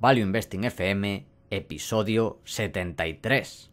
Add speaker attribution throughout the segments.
Speaker 1: Value Investing FM, episodio 73.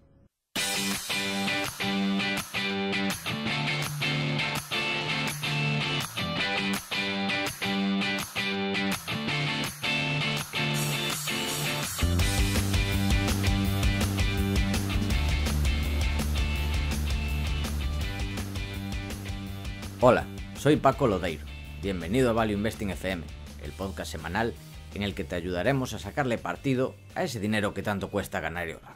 Speaker 1: Hola, soy Paco Lodeiro. Bienvenido a Value Investing FM, el podcast semanal en el que te ayudaremos a sacarle partido a ese dinero que tanto cuesta ganar y ahorrar.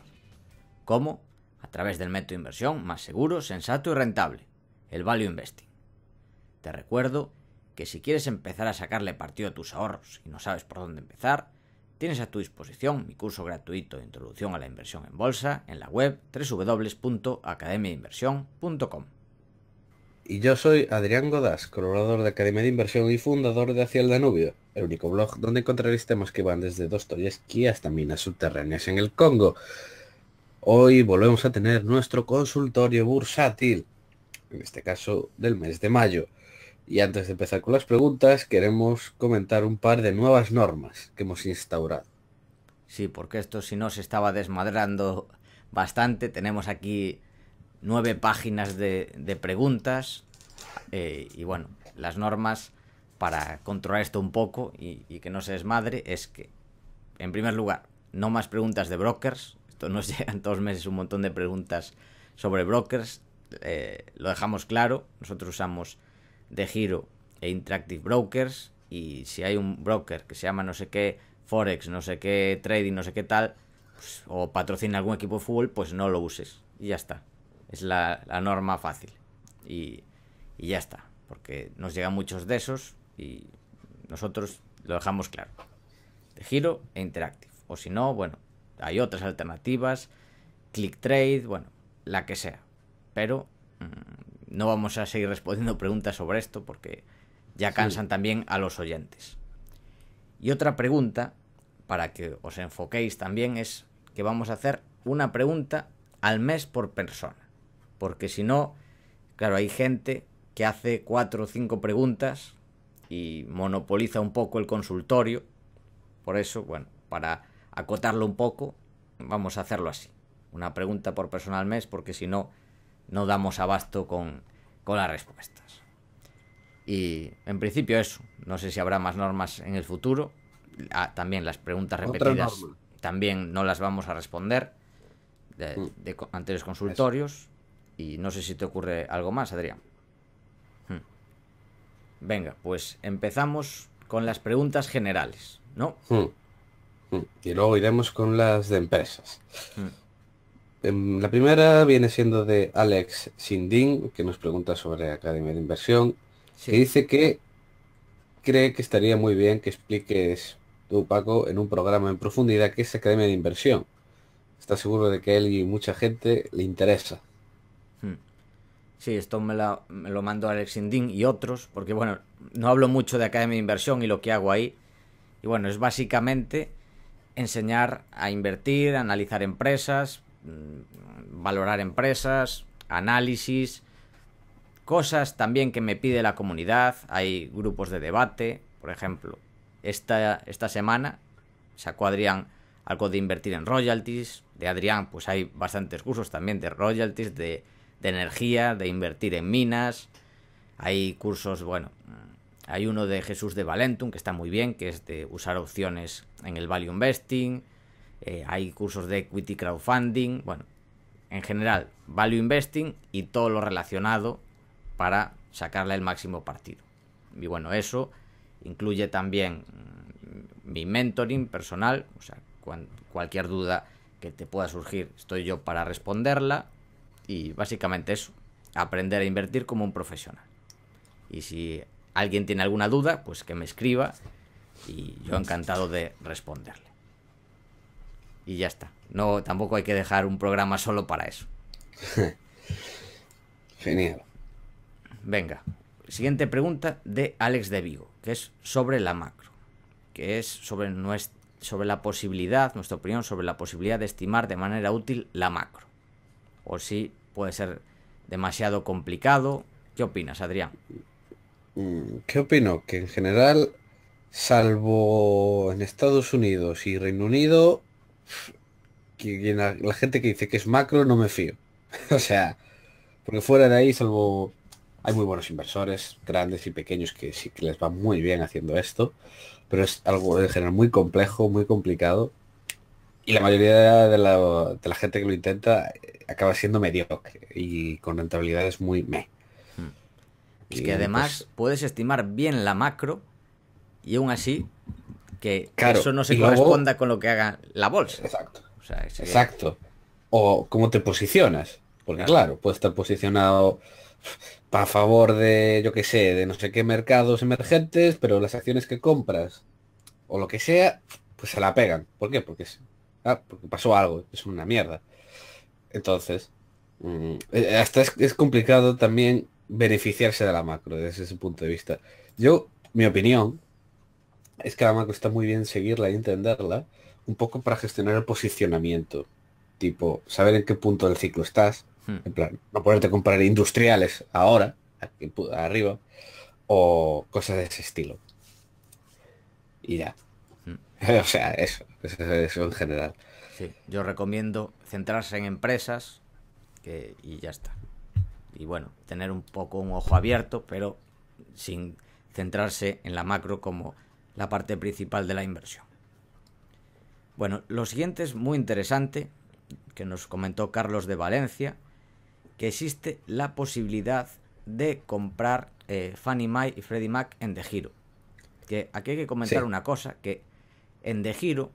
Speaker 1: ¿Cómo? A través del método de inversión más seguro, sensato y rentable, el Value Investing. Te recuerdo que si quieres empezar a sacarle partido a tus ahorros y no sabes por dónde empezar, tienes a tu disposición mi curso gratuito de introducción a la inversión en bolsa en la web www.academiainversión.com. Y yo soy Adrián Godás,
Speaker 2: colaborador de Academia de Inversión y fundador de Hacia el Danubio, el único blog donde encontraréis temas que van desde Dostoyevsky hasta minas subterráneas en el Congo. Hoy volvemos a tener nuestro consultorio bursátil, en este caso del mes de mayo.
Speaker 1: Y antes de empezar con las preguntas, queremos comentar un par de nuevas normas que hemos instaurado. Sí, porque esto si no se estaba desmadrando bastante, tenemos aquí nueve páginas de preguntas eh, y bueno, las normas para controlar esto un poco y, que no se desmadre es que, en primer lugar, no más preguntas de brokers. Esto nos llegan todos los meses un montón de preguntas sobre brokers. Eh, lo dejamos claro. Nosotros usamos de giro e Interactive Brokers. Y si hay un broker que se llama no sé qué Forex, no sé qué Trading, no sé qué tal, pues, o patrocina algún equipo de fútbol, pues no lo uses. Y ya está. Es la, la norma fácil. Y y ya está, porque nos llegan muchos de esos y nosotros lo dejamos claro. De giro e Interactive. O si no, bueno, hay otras alternativas, click trade, bueno, la que sea. Pero mm, no vamos a seguir respondiendo preguntas sobre esto porque ya cansan también a los oyentes. Y otra pregunta, para que os enfoquéis también, es que vamos a hacer una pregunta al mes por persona. Porque si no, claro, hay gente que hace cuatro o cinco preguntas y monopoliza un poco el consultorio. Por eso, bueno, para acotarlo un poco, vamos a hacerlo así. Una pregunta por persona al mes, porque si no, no damos abasto con, con las respuestas. Y en principio eso. No sé si habrá más normas en el futuro. Ah, también las preguntas repetidas también no las vamos a responder de, mm. de anteriores consultorios. Y no sé si te ocurre algo más, Adrián. Venga, pues empezamos con las preguntas generales, ¿no? Hmm.
Speaker 2: Hmm. Y luego iremos con las de empresas. Hmm. Em, la primera viene siendo de Alex Sindin, que nos pregunta sobre Academia de Inversión, dice que cree que estaría muy bien que expliques tú, Paco, en un programa en profundidad que es Academia de Inversión. Está seguro de que a él y mucha gente le
Speaker 1: interesa. Sí, esto me, lo mando Alex Indin y otros, porque bueno, no hablo mucho de Academia de Inversión y lo que hago ahí. Y bueno, es básicamente enseñar a invertir, analizar empresas,
Speaker 3: mm,
Speaker 1: valorar empresas, análisis, cosas también que me pide la comunidad. Hay grupos de debate, por ejemplo, esta, esta semana sacó Adrián algo de invertir en royalties, de Adrián pues hay bastantes cursos también de royalties, de de energía, de invertir en minas. Hay cursos, bueno, hay uno de Jesús de Valentum que está muy bien, que es de usar opciones en el value investing. Eh, hay cursos de equity crowdfunding, bueno, en general, value investing y todo lo relacionado para sacarle el máximo partido. Y bueno, eso incluye también mm, mi mentoring personal, o sea, cualquier duda que te pueda surgir, estoy yo para responderla. Y básicamente eso, aprender a invertir como un profesional. Y si alguien tiene alguna duda, pues que me escriba y yo encantado de responderle. Y ya está. No, tampoco hay que dejar un programa solo para eso. Genial. Venga, siguiente pregunta de Alex de Vigo, que es sobre la macro, que es sobre, nuestra, sobre la posibilidad, nuestra opinión sobre la posibilidad de estimar de manera útil la macro, o si puede ser demasiado complicado. ¿Qué opinas, Adrián?
Speaker 2: Mm, ¿Qué opino? Que en general, salvo en Estados Unidos y Reino Unido, la, gente que dice que es macro no me fío. o sea, porque fuera de ahí, salvo hay muy buenos inversores, grandes y pequeños, que sí que les va muy bien haciendo esto, pero es algo en general muy complejo, muy complicado y la mayoría de la, gente que lo intenta eh, acaba siendo mediocre y con rentabilidades muy meh. Hmm. Es y que además
Speaker 1: pues puedes estimar bien la macro y aún así que eso no se corresponda con lo que haga la bolsa. Exacto. O Exacto.
Speaker 2: O cómo te posicionas. Porque claro, puedes estar posicionado a favor de, yo qué sé, de no sé qué mercados emergentes, pero las acciones que compras o lo que sea, pues se la pegan. ¿Por qué? Porque Ah, porque pasó algo, es una mierda. Entonces, mm, hasta es, complicado también beneficiarse de la macro desde ese punto de vista. Yo, mi opinión, es que la macro está muy bien seguirla y entenderla, un poco para gestionar el posicionamiento. Tipo, saber en qué punto del ciclo estás, hmm. en plan, no ponerte a comprar industriales ahora, arriba, o cosas de ese estilo. Y ya. o sea, eso, eso, en general.
Speaker 1: Sí, yo recomiendo centrarse en empresas y ya está. Y bueno, tener un poco un ojo abierto, pero sin centrarse en la macro como la parte principal de la inversión. Bueno, lo siguiente es muy interesante, que nos comentó Carlos de Valencia, que existe la posibilidad de comprar Fanny eh, Fannie Mae y Freddie Mac en De Giro. Que aquí hay que comentar una cosa, que en de giro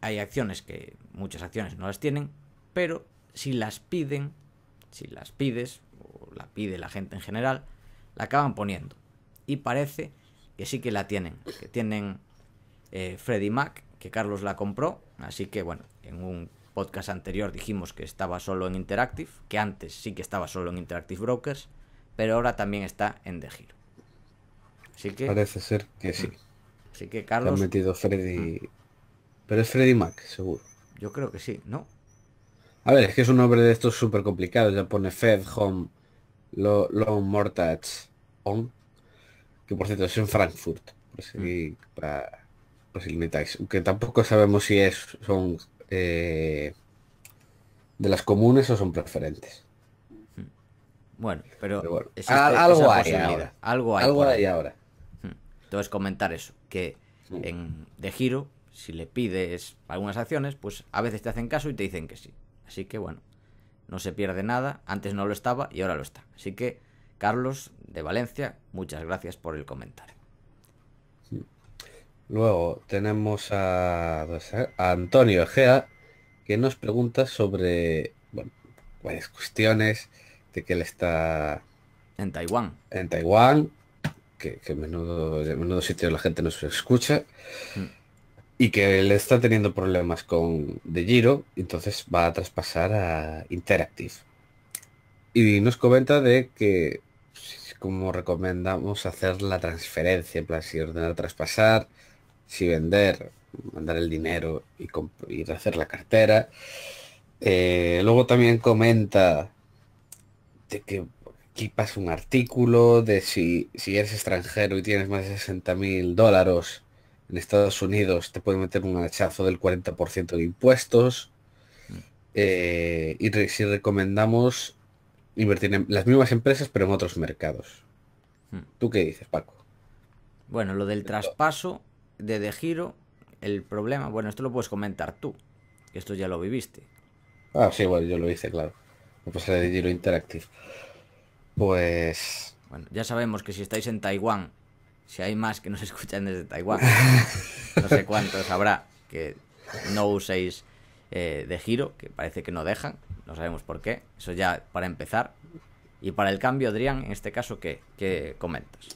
Speaker 1: hay acciones que muchas acciones no las tienen, pero si las piden, si las pides, o la pide la gente en general, la acaban poniendo. Y parece que sí que la tienen, que tienen eh, Freddy Mac, que Carlos la compró, así que bueno, en un podcast anterior dijimos que estaba solo en Interactive, que antes sí que estaba solo en Interactive Brokers, pero ahora también está en De Giro. Así que... Parece
Speaker 2: ser que sí que Carlos. metido Freddy. ¿Mm? Pero es Freddy Mac, seguro. Yo creo que sí, ¿no? A ver, es que es un nombre de estos súper complicados Ya pone Fed, Home, Long lo On. Que por cierto es en Frankfurt. Por si, mm. Que tampoco sabemos si es son eh, de las comunes o son preferentes.
Speaker 1: Mm. Bueno, pero, algo, hay ahora. algo Algo hay ahora. Entonces comentar eso, que en, de giro, si le pides algunas acciones, pues a veces te hacen caso y te dicen que sí. Así que bueno, no se pierde nada, antes no lo estaba y ahora lo está. Así que, Carlos de Valencia, muchas gracias por el comentario.
Speaker 2: Luego tenemos a, Antonio Egea, que nos pregunta sobre bueno, varias cuestiones de que él está... En Taiwán. En Taiwán, que, menudo, de menudo sitio la gente nos escucha. Y que él está teniendo problemas con De Giro, entonces va a traspasar a Interactive. Y nos comenta de que pues, como recomendamos hacer la transferencia, en plan, si ordenar traspasar, si vender, mandar el dinero y, hacer la cartera. Eh, luego también comenta de que pasa un artículo de si, si eres extranjero y tienes más de 60 mil dólares en Estados Unidos, te pueden meter un hachazo del 40% de impuestos. Mm. Eh, y si recomendamos invertir en las mismas empresas pero en otros mercados. Mm. ¿Tú qué dices, Paco?
Speaker 1: Bueno, lo del traspaso de De Giro, el problema, bueno, esto lo puedes comentar tú, esto ya lo viviste. Ah, sí, bueno, yo lo hice, claro. Lo pasé de Giro Interactive. Pues. Bueno, ya sabemos que si estáis en Taiwán, si hay más que nos escuchan desde Taiwán, no sé cuántos habrá que no uséis eh, de giro, que parece que no dejan, no sabemos por qué. Eso ya para empezar. Y para el cambio, Adrián, en este caso, ¿qué, qué comentas?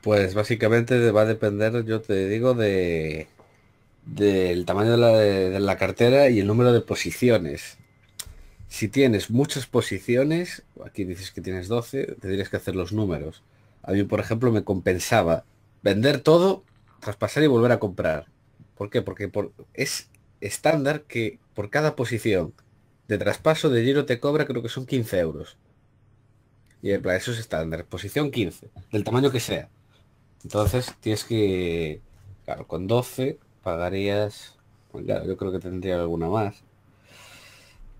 Speaker 2: Pues básicamente va a depender, yo te digo, de del tamaño de la, de la cartera y el número de posiciones. Si tienes muchas posiciones, aquí dices que tienes 12, tendrías que hacer los números. A mí, por ejemplo, me compensaba vender todo, traspasar y volver a comprar. ¿Por qué? Porque es estándar que por cada posición de traspaso de giro te cobra creo que son 15 euros. Y para eso es estándar, posición 15, del tamaño que sea. Entonces tienes que, claro, con 12 pagarías, pues yo creo que tendría alguna más.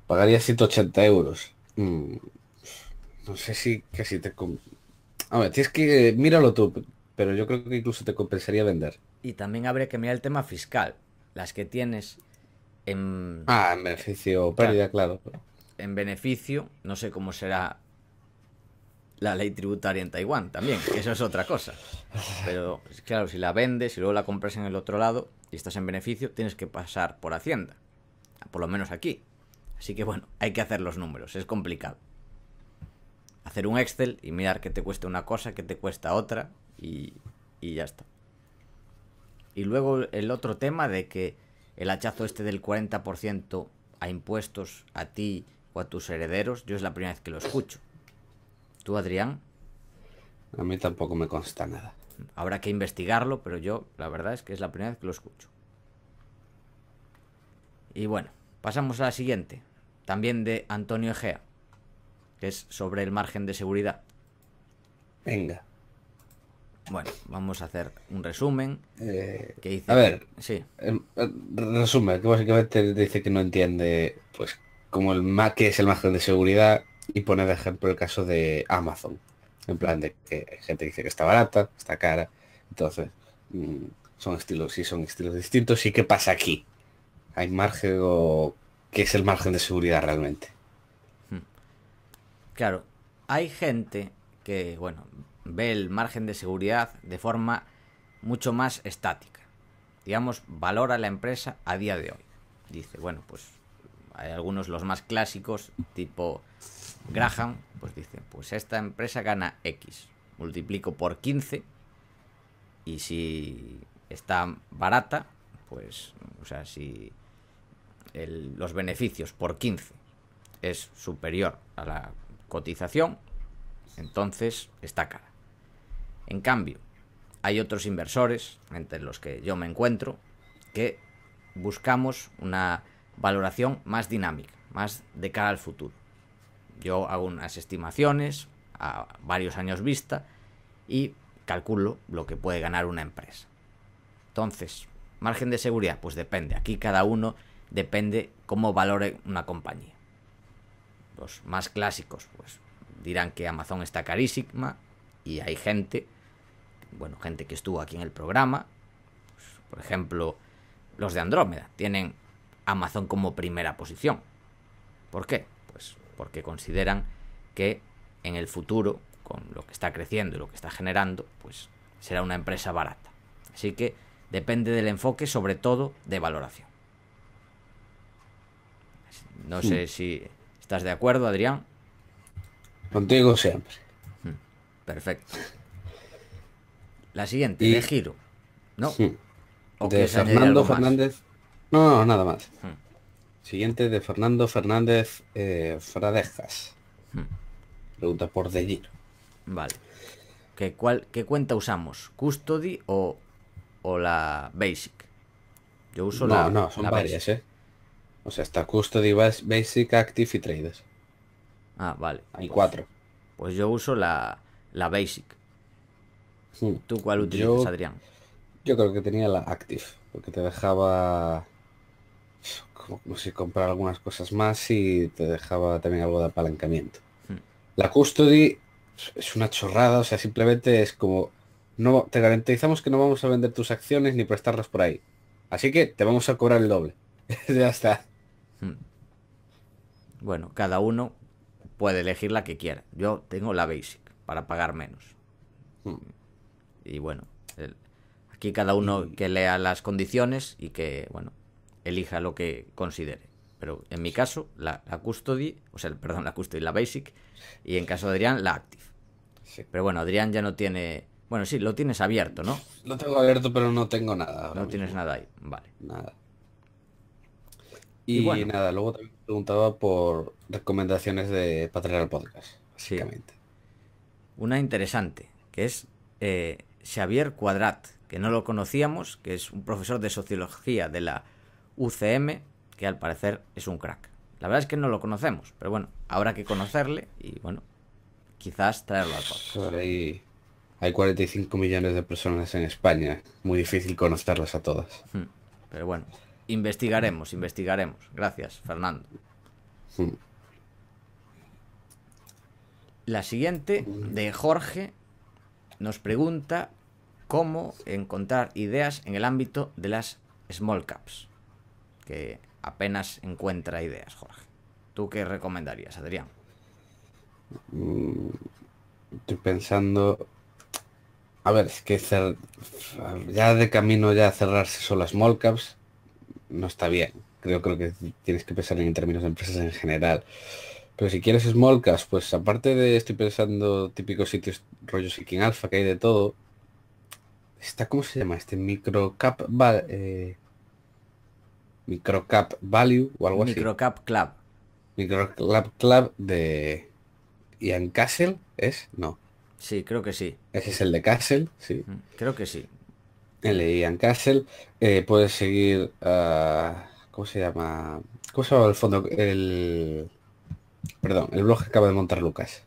Speaker 2: Pagaría 180 euros. Mm, no sé si si te... A ver, tienes que... Míralo tú, pero yo creo que incluso te compensaría vender.
Speaker 1: Y también habría que mirar el tema fiscal. Las que tienes en... Ah, en beneficio o pérdida, claro. En beneficio, no sé cómo será la ley tributaria en Taiwán también, eso es otra cosa. Pero claro, si la vendes y luego la compras en el otro lado y estás en beneficio, tienes que pasar por Hacienda, por lo menos aquí. Así que bueno, hay que hacer los números, es complicado. Hacer un Excel y mirar qué te cuesta una cosa, qué te cuesta otra y, y ya está. Y luego el otro tema de que el hachazo este del 40% a impuestos a ti o a tus herederos, yo es la primera vez que lo escucho. ¿Tú, Adrián? A mí tampoco me consta nada. Habrá que investigarlo, pero yo la verdad es que es la primera vez que lo escucho. Y bueno, pasamos a la siguiente también de Antonio Egea, que es sobre el margen de seguridad. Venga. Bueno, vamos a hacer un resumen. Eh, que a ver,
Speaker 2: sí. Em, eh, resumen, que básicamente dice que no entiende pues como el que es el margen de seguridad y pone de ejemplo el caso de Amazon. En plan de que hay gente dice que está barata, está cara. Entonces, mm, son estilos, sí, son estilos distintos. ¿Y qué pasa aquí? ¿Hay margen o qué es el margen de seguridad realmente. Hmm.
Speaker 1: Claro, hay gente que, bueno, ve el margen de seguridad de forma mucho más estática. Digamos, valora la empresa a día de hoy. Dice, bueno, pues hay algunos los más clásicos, tipo Graham, pues dice, pues esta empresa gana X, multiplico por 15 y si está barata, pues, o sea, si los beneficios por 15 es superior a la cotización, entonces está cara. En cambio, hay otros inversores, entre los que yo me encuentro, que buscamos una valoración más dinámica, más de cara al futuro. Yo hago unas estimaciones a varios años vista y calculo lo que puede ganar una empresa. Entonces, margen de seguridad, pues depende. Aquí cada uno depende cómo valore una compañía. Los más clásicos, pues dirán que Amazon está carísima y hay gente, bueno, gente que estuvo aquí en el programa, pues, por ejemplo, los de Andrómeda, tienen Amazon como primera posición. ¿Por qué? Pues porque consideran que en el futuro, con lo que está creciendo y lo que está generando, pues será una empresa barata. Así que depende del enfoque, sobre todo de valoración. No sé si estás de acuerdo, Adrián.
Speaker 2: Contigo siempre. Mm, perfecto.
Speaker 1: La siguiente, de giro. ¿No? de Fernando Fernández.
Speaker 2: No, nada más. Mm. Siguiente de Fernando Fernández eh, Fradejas. Mm.
Speaker 1: Pregunta por de giro. Vale. ¿Qué, cuál, ¿Qué cuenta usamos? ¿Custody o, o la Basic? Yo uso no, la. No, son
Speaker 3: varias, ¿eh?
Speaker 2: O sea, está Custody Basic, Active y Traders. Ah,
Speaker 1: vale. Hay pues cuatro. Pues yo uso la, la Basic. Hmm. ¿Tú cuál utilizas, Adrián? Yo creo que tenía la Active, porque te dejaba
Speaker 2: como, si comprar algunas cosas más y te dejaba también algo de apalancamiento. Hmm. La Custody es una chorrada, o sea, simplemente es como no te garantizamos que no vamos a vender tus acciones ni prestarlas por ahí. Así que te vamos a cobrar el doble. ya está. Mm.
Speaker 1: Bueno, cada uno puede elegir la que quiera. Yo tengo la basic para pagar menos. Mm. Y bueno, aquí cada uno que lea las condiciones y que, bueno, elija lo que considere. Pero en mi caso, la, custody, o sea, perdón, la custody, la basic, y en caso de Adrián, la active. Pero bueno, Adrián ya no tiene... Bueno, sí, lo tienes abierto, ¿no? Lo tengo abierto, pero no tengo nada. No tienes nada ahí, vale. Nada.
Speaker 2: Y, nada, luego también preguntaba por recomendaciones de para
Speaker 1: al podcast, básicamente. Una interesante, que es eh, Xavier Cuadrat, que no lo conocíamos, que es un profesor de sociología de la UCM, que al parecer es un crack. La verdad es que no lo conocemos, pero bueno, habrá que conocerle y bueno, quizás traerlo al podcast. Pues hay, hay 45 millones
Speaker 2: de personas en España, muy difícil conocerlas a todas. Hmm,
Speaker 1: pero bueno, Investigaremos, investigaremos. Gracias, Fernando. La siguiente, de Jorge, nos pregunta cómo encontrar ideas en el ámbito de las small caps. Que apenas encuentra ideas, Jorge. ¿Tú qué recomendarías, Adrián?
Speaker 2: Mm, estoy pensando. A ver, es que ya de camino ya cerrarse son las small caps no está bien. Creo, creo que tienes que pensar en términos de empresas en general. Pero si quieres Smallcast, pues aparte de estoy pensando típicos sitios y king Alpha, que hay de todo, está, ¿cómo se llama? Este cap val, eh, micro cap value o algo así. cap club. micro club de en Castle, ¿es? No.
Speaker 1: Sí, creo que sí. Ese es el de Castle, sí. Mm, creo que sí
Speaker 2: el Ian Castle. Eh, puedes seguir ah, ¿Cómo se llama? ¿Cómo se llama el fondo? El... Perdón, el blog que acaba de montar Lucas.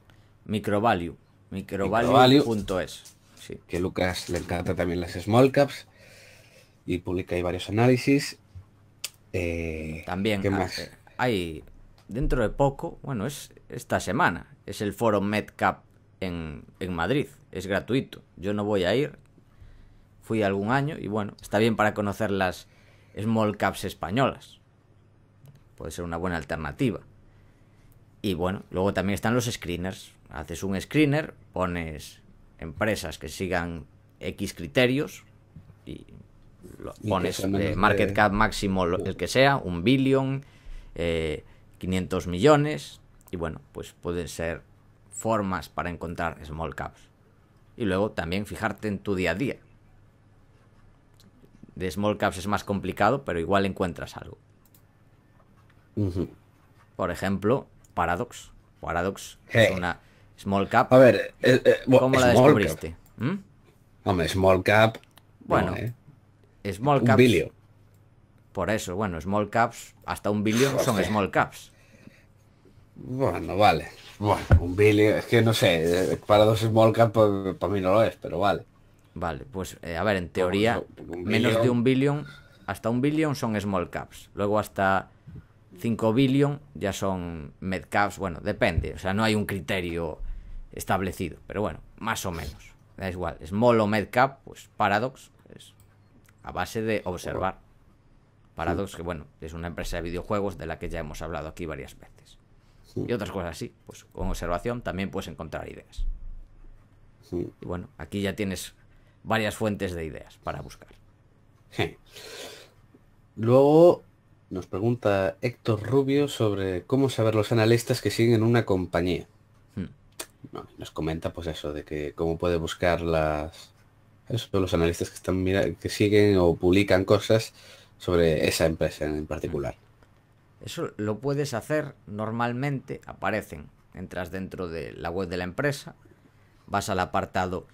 Speaker 1: Microvalue. Microvalue.es. Sí. Que Lucas
Speaker 2: le encanta también las small caps y publica ahí varios análisis.
Speaker 1: Eh, también ¿qué más? Eh, hay dentro de poco, bueno, es esta semana, es el foro MedCap en, en Madrid, es gratuito. Yo no voy a ir, fui algún año y bueno, está bien para conocer las small caps españolas. Puede ser una buena alternativa. Y bueno, luego también están los screeners. Haces un screener, pones empresas que sigan X criterios y pones eh, market cap máximo el que sea, un billón, 500 eh, millones y bueno, pues pueden ser formas para encontrar small caps. Y luego también fijarte en tu día a día, de small caps es más complicado, pero igual encuentras algo. Por ejemplo, Paradox. Paradox es una small cap. A ver, eh, eh, ¿cómo la descubriste? ¿Mm? Hombre, small cap. Bueno, small caps. Un bilio. Por eso, bueno, small caps, hasta un billón son small caps. Bueno, vale. Bueno, un billón, es que no sé, eh, Paradox es small cap, pues, para mí no lo es, pero vale. Vale, pues eh, a ver, en teoría, menos de un billón, hasta un billón son small caps. Luego hasta 5 billion ya son med caps. Bueno, depende. O sea, no hay un criterio establecido. Pero bueno, más o menos. Da igual. Small o med cap, pues paradox. Es a base de observar. Paradox, que bueno, es una empresa de videojuegos de la que ya hemos hablado aquí varias veces. Y otras cosas así. Pues con observación también puedes encontrar ideas. Y bueno, aquí ya tienes varias fuentes de ideas para buscar. Luego
Speaker 2: nos pregunta Héctor Rubio sobre cómo saber los analistas que siguen una compañía. Hmm. nos comenta pues eso, de que cómo puede buscar las los analistas que están que siguen o publican cosas sobre esa empresa en
Speaker 1: particular. Hmm. Eso lo puedes hacer normalmente, aparecen, entras dentro de la web de la empresa, vas al apartado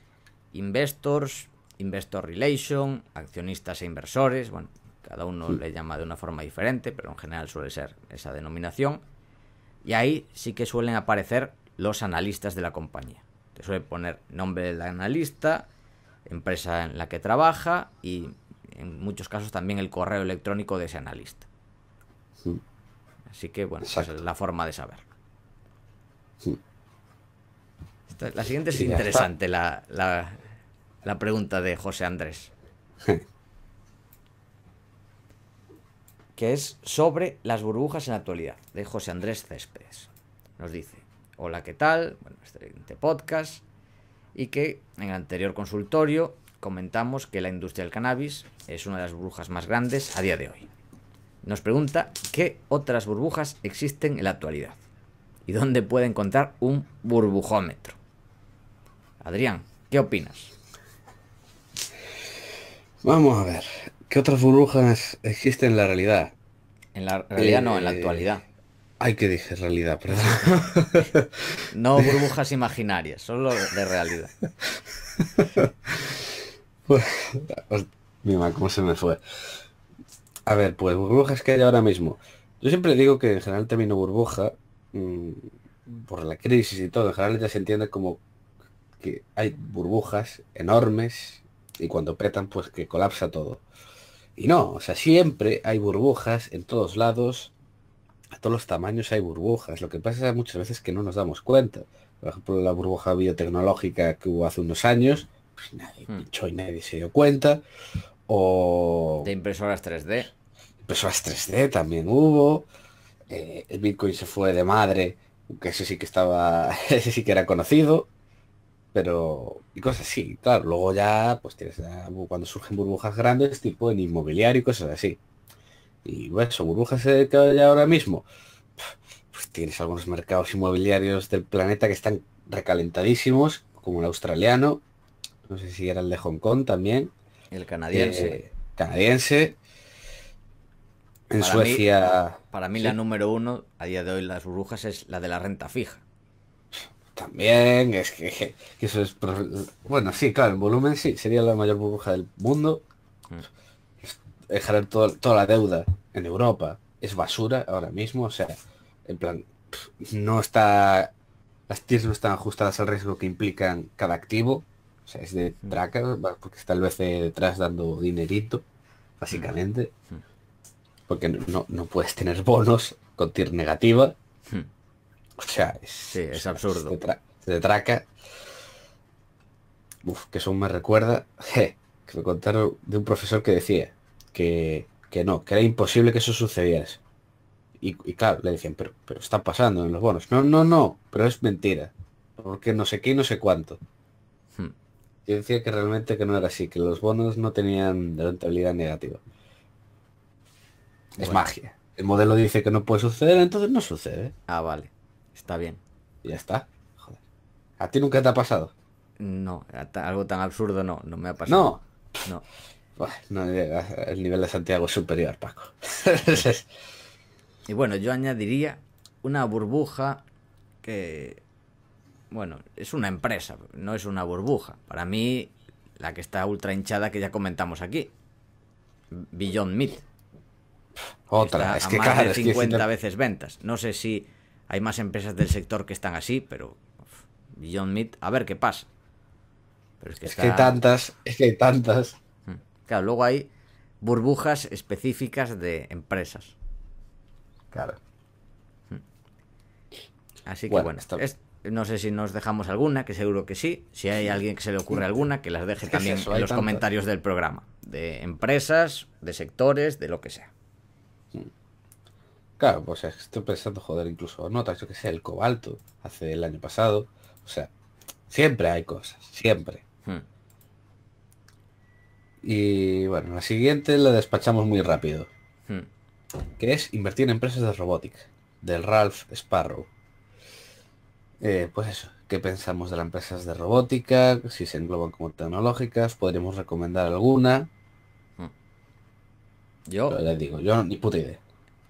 Speaker 1: investors, investor relation, accionistas e inversores, bueno, cada uno le llama de una forma diferente, pero en general suele ser esa denominación. Y ahí sí que suelen aparecer los analistas de la compañía. Te suele poner nombre del analista, empresa en la que trabaja y en muchos casos también el correo electrónico de ese analista. Así que bueno, esa es la forma de saber. Sí la siguiente es interesante, la, pregunta de José Andrés. que es sobre las burbujas en la actualidad, de José Andrés Céspedes. Nos dice, hola, ¿qué tal? Bueno, excelente este podcast. Y que en el anterior consultorio comentamos que la industria del cannabis es una de las burbujas más grandes a día de hoy. Nos pregunta qué otras burbujas existen en la actualidad y dónde puede encontrar un burbujómetro. Adrián, ¿qué opinas?
Speaker 2: Vamos a ver, ¿qué otras burbujas existen en la realidad?
Speaker 1: En la realidad no, en la eh, actualidad. Ay, que dije realidad, perdón. no burbujas imaginarias, solo de realidad. pues, mal, cómo se me fue. A ver, pues burbujas
Speaker 2: que hay ahora mismo. Yo siempre digo que en general el término burbuja, mm, por la crisis y todo, en general ya se entiende como que hay burbujas enormes y cuando petan pues que colapsa todo. Y no, o sea, siempre hay burbujas en todos lados, a todos los tamaños hay burbujas. Lo que pasa es muchas veces que no nos damos cuenta. Por ejemplo, la burbuja biotecnológica que hubo hace unos años, pues nadie hmm. pinchó y nadie se dio cuenta. O... De impresoras 3D. Impresoras 3D también hubo. Eh, el Bitcoin se fue de madre, que ese sí que estaba, ese sí que era conocido pero y cosas así, claro, luego ya pues tienes cuando surgen burbujas grandes tipo en inmobiliario y cosas así. Y bueno, pues, son burbujas que ya ahora mismo. Pues tienes algunos mercados inmobiliarios del planeta que están recalentadísimos, como el australiano, no sé si era el de Hong Kong también. El canadiense. Eh, canadiense. En Suecia.
Speaker 1: para mí la número uno a día de hoy las burbujas es la de la renta fija.
Speaker 2: También, es que, eso es... Bueno, sí, claro, el volumen sí, sería la mayor burbuja del mundo. Dejar mm. toda la deuda en Europa es basura ahora mismo, o sea, en plan, no está... Las TIRs no están ajustadas al riesgo que implican cada activo. O sea, es de draca mm. porque está el BCE detrás dando dinerito, mm. básicamente. Porque no, no puedes tener bonos con TIR negativa. O sea, es, absurdo. Se, traca. Uf, que eso me recuerda que me contaron de un profesor que decía que, que no, que era imposible que eso sucediera. Y, claro, le decían, pero, pero está pasando en los bonos. No, no, no, pero es mentira. Porque no sé qué y no sé cuánto. Hmm. Yo decía que realmente que no era así, que los bonos no tenían rentabilidad negativa. Es magia. El modelo dice que no puede suceder, entonces no sucede. Ah, vale. Está bien. ya está. Joder. ¿A ti nunca te ha pasado? No, algo tan absurdo no, no me ha
Speaker 1: pasado. No. No. Eh, el nivel de Santiago es superior, Paco. y bueno, yo añadiría una burbuja que, bueno, es una empresa, no es una burbuja. Para mí, la que está ultra hinchada que ya comentamos aquí. Beyond Meat.
Speaker 2: Otra, es que a más de 50
Speaker 1: veces ventas. No sé si hay más empresas del sector que están así, pero Beyond Meat, a ver qué pasa. Pero es que, hay
Speaker 2: tantas, es que
Speaker 1: hay tantas. Mm. Claro, luego hay burbujas específicas de empresas. Claro. Mm. Así que bueno, no sé si nos dejamos alguna, que seguro que sí. Si hay alguien que se le ocurre alguna, que las deje también en los comentarios del programa. De empresas, de sectores, de lo que sea. Mm. Claro, pues estoy pensando, joder, incluso notas, yo que sé, el cobalto, hace el
Speaker 2: año pasado. O sea, siempre hay cosas, siempre. Hmm. Y bueno, la siguiente la despachamos muy rápido. Hmm. Que es invertir en empresas de robótica, del Ralph Sparrow. Eh, pues eso, ¿qué pensamos de las empresas de robótica? Si se engloban como tecnológicas, podríamos recomendar alguna.
Speaker 3: Hmm.
Speaker 1: Yo. Pero les digo, yo ni puta idea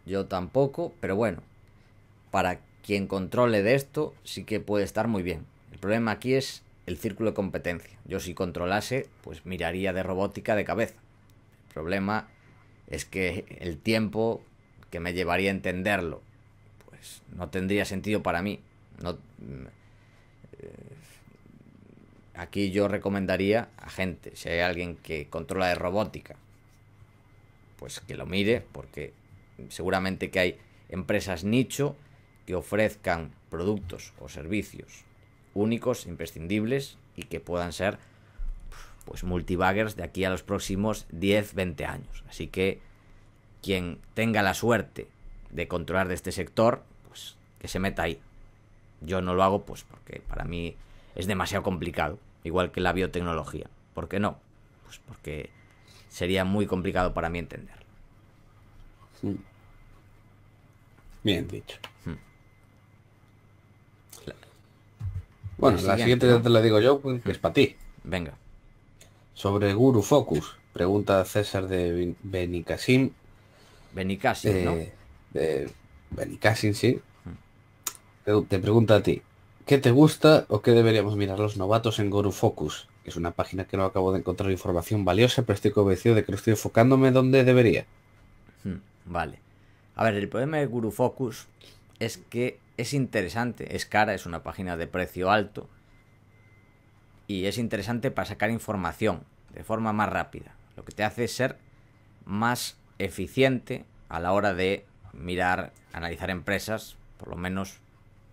Speaker 1: yo tampoco, pero bueno, para quien controle de esto sí que puede estar muy bien. El problema aquí es el círculo de competencia. Yo si controlase, pues miraría de robótica de cabeza. El problema es que el tiempo que me llevaría a entenderlo, pues no tendría sentido para mí. No, eh, aquí yo recomendaría a gente, si hay alguien que controla de robótica, pues que lo mire, porque seguramente que hay empresas nicho que ofrezcan productos o servicios únicos, imprescindibles y que puedan ser pues multibaggers de aquí a los próximos 10, 20 años. Así que quien tenga la suerte de controlar de este sector, pues que se meta ahí. Yo no lo hago pues porque para mí es demasiado complicado, igual que la biotecnología. ¿Por qué no? Pues porque sería muy complicado para mí entender. Mm. Bien dicho. Mm. Bueno, la, siguiente, te la digo
Speaker 2: yo, pues, que es para ti. Venga. Sobre Guru Focus, pregunta César de Benicasim
Speaker 1: Benicassim, eh, ¿no?
Speaker 2: De sí. Mm. Te pregunta a ti, ¿qué te gusta o qué deberíamos mirar los novatos en Guru Focus? Es una página que no acabo de encontrar información valiosa, pero estoy convencido de que lo estoy enfocándome donde debería.
Speaker 1: Vale. A ver, el problema de Guru Focus es que es interesante, es cara, es una página de precio alto y es interesante para sacar información de forma más rápida. Lo que te hace es ser más eficiente a la hora de mirar, analizar empresas, por lo menos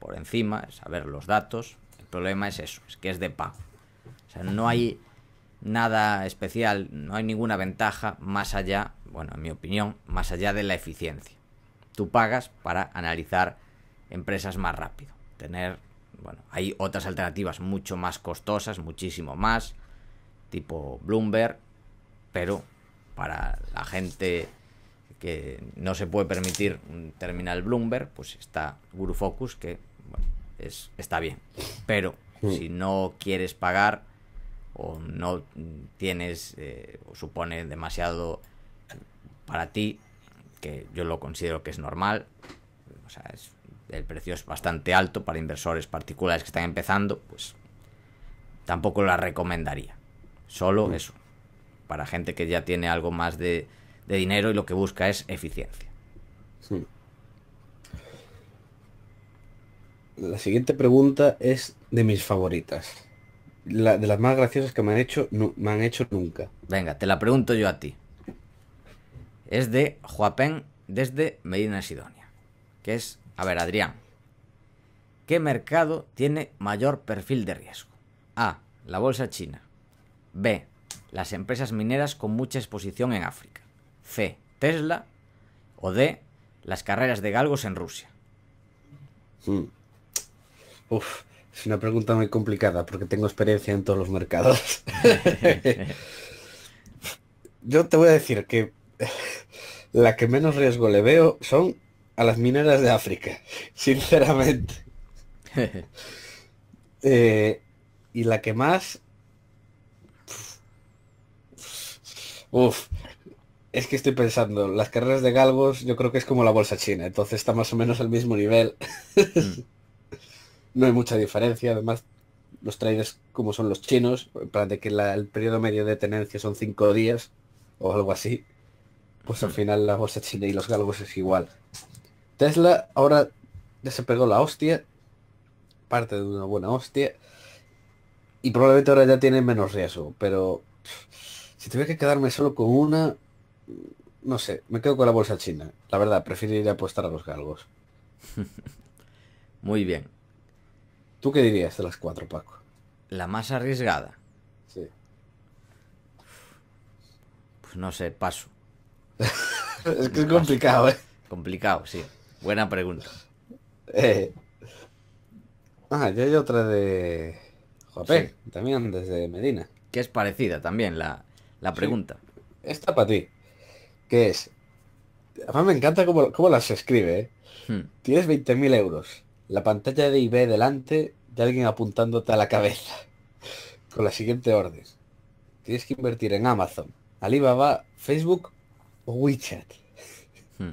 Speaker 1: por encima, saber los datos. El problema es eso, es que es de pago. O sea, no hay nada especial, no hay ninguna ventaja más allá bueno, en mi opinión, más allá de la eficiencia. Tú pagas para analizar empresas más rápido, tener, bueno, hay otras alternativas mucho más costosas, muchísimo más, tipo Bloomberg, pero para la gente que no se puede permitir un terminal Bloomberg, pues está Guru Focus, que es, está bien. Pero hmm. si no quieres pagar o no tienes eh, o supone demasiado para ti, que yo lo considero que es normal, el precio es bastante alto para inversores particulares que están empezando, pues tampoco la recomendaría. Solo eso, para gente que ya tiene algo más de, dinero y lo que busca es eficiencia. La
Speaker 2: siguiente pregunta es de mis favoritas. La, de las más graciosas que me han hecho, no, me han hecho
Speaker 1: nunca. Venga, te la pregunto yo a ti es de Joapén desde Medina Sidonia, que es, a ver, Adrián, ¿qué mercado tiene mayor perfil de riesgo? A, la bolsa china. B, las empresas mineras con mucha exposición en África. C, Tesla. O D, las carreras de galgos en Rusia. Hmm. Uf,
Speaker 2: es una pregunta muy complicada porque tengo experiencia en todos los mercados. Yo te voy a decir que la que menos riesgo le veo son a las mineras de África, sinceramente. Eh, y la que más... Uf, es que estoy pensando, las carreras de galgos yo creo que es como la bolsa china, entonces está más o menos al mismo nivel. Mm. no hay mucha diferencia, además los traders como son los chinos, que el periodo medio de tenencia son cinco días o algo así pues al final la bolsa china y los galgos es igual. Tesla ahora ya se pegó la hostia, parte de una buena hostia, y probablemente ahora ya tiene menos riesgo, pero si tuviera que quedarme solo con una, no sé, me quedo con la bolsa china. La verdad, a apostar a los galgos. Muy bien. ¿Tú qué dirías de las cuatro, Paco? La más arriesgada.
Speaker 1: Sí. Pues no sé, paso. es que es complicado, ¿eh? Complicado, sí. Buena pregunta. Eh. Ah, yo
Speaker 2: hay otra de también desde Medina. Que es parecida también la, pregunta. Esta para ti. Que es... mí me encanta cómo, las escribe, ¿eh? Hmm. Tienes 20.000 euros. La pantalla de IB delante de alguien apuntándote a la cabeza. Con la siguiente orden. Tienes que invertir en Amazon, Alibaba, Facebook o WeChat. Hmm.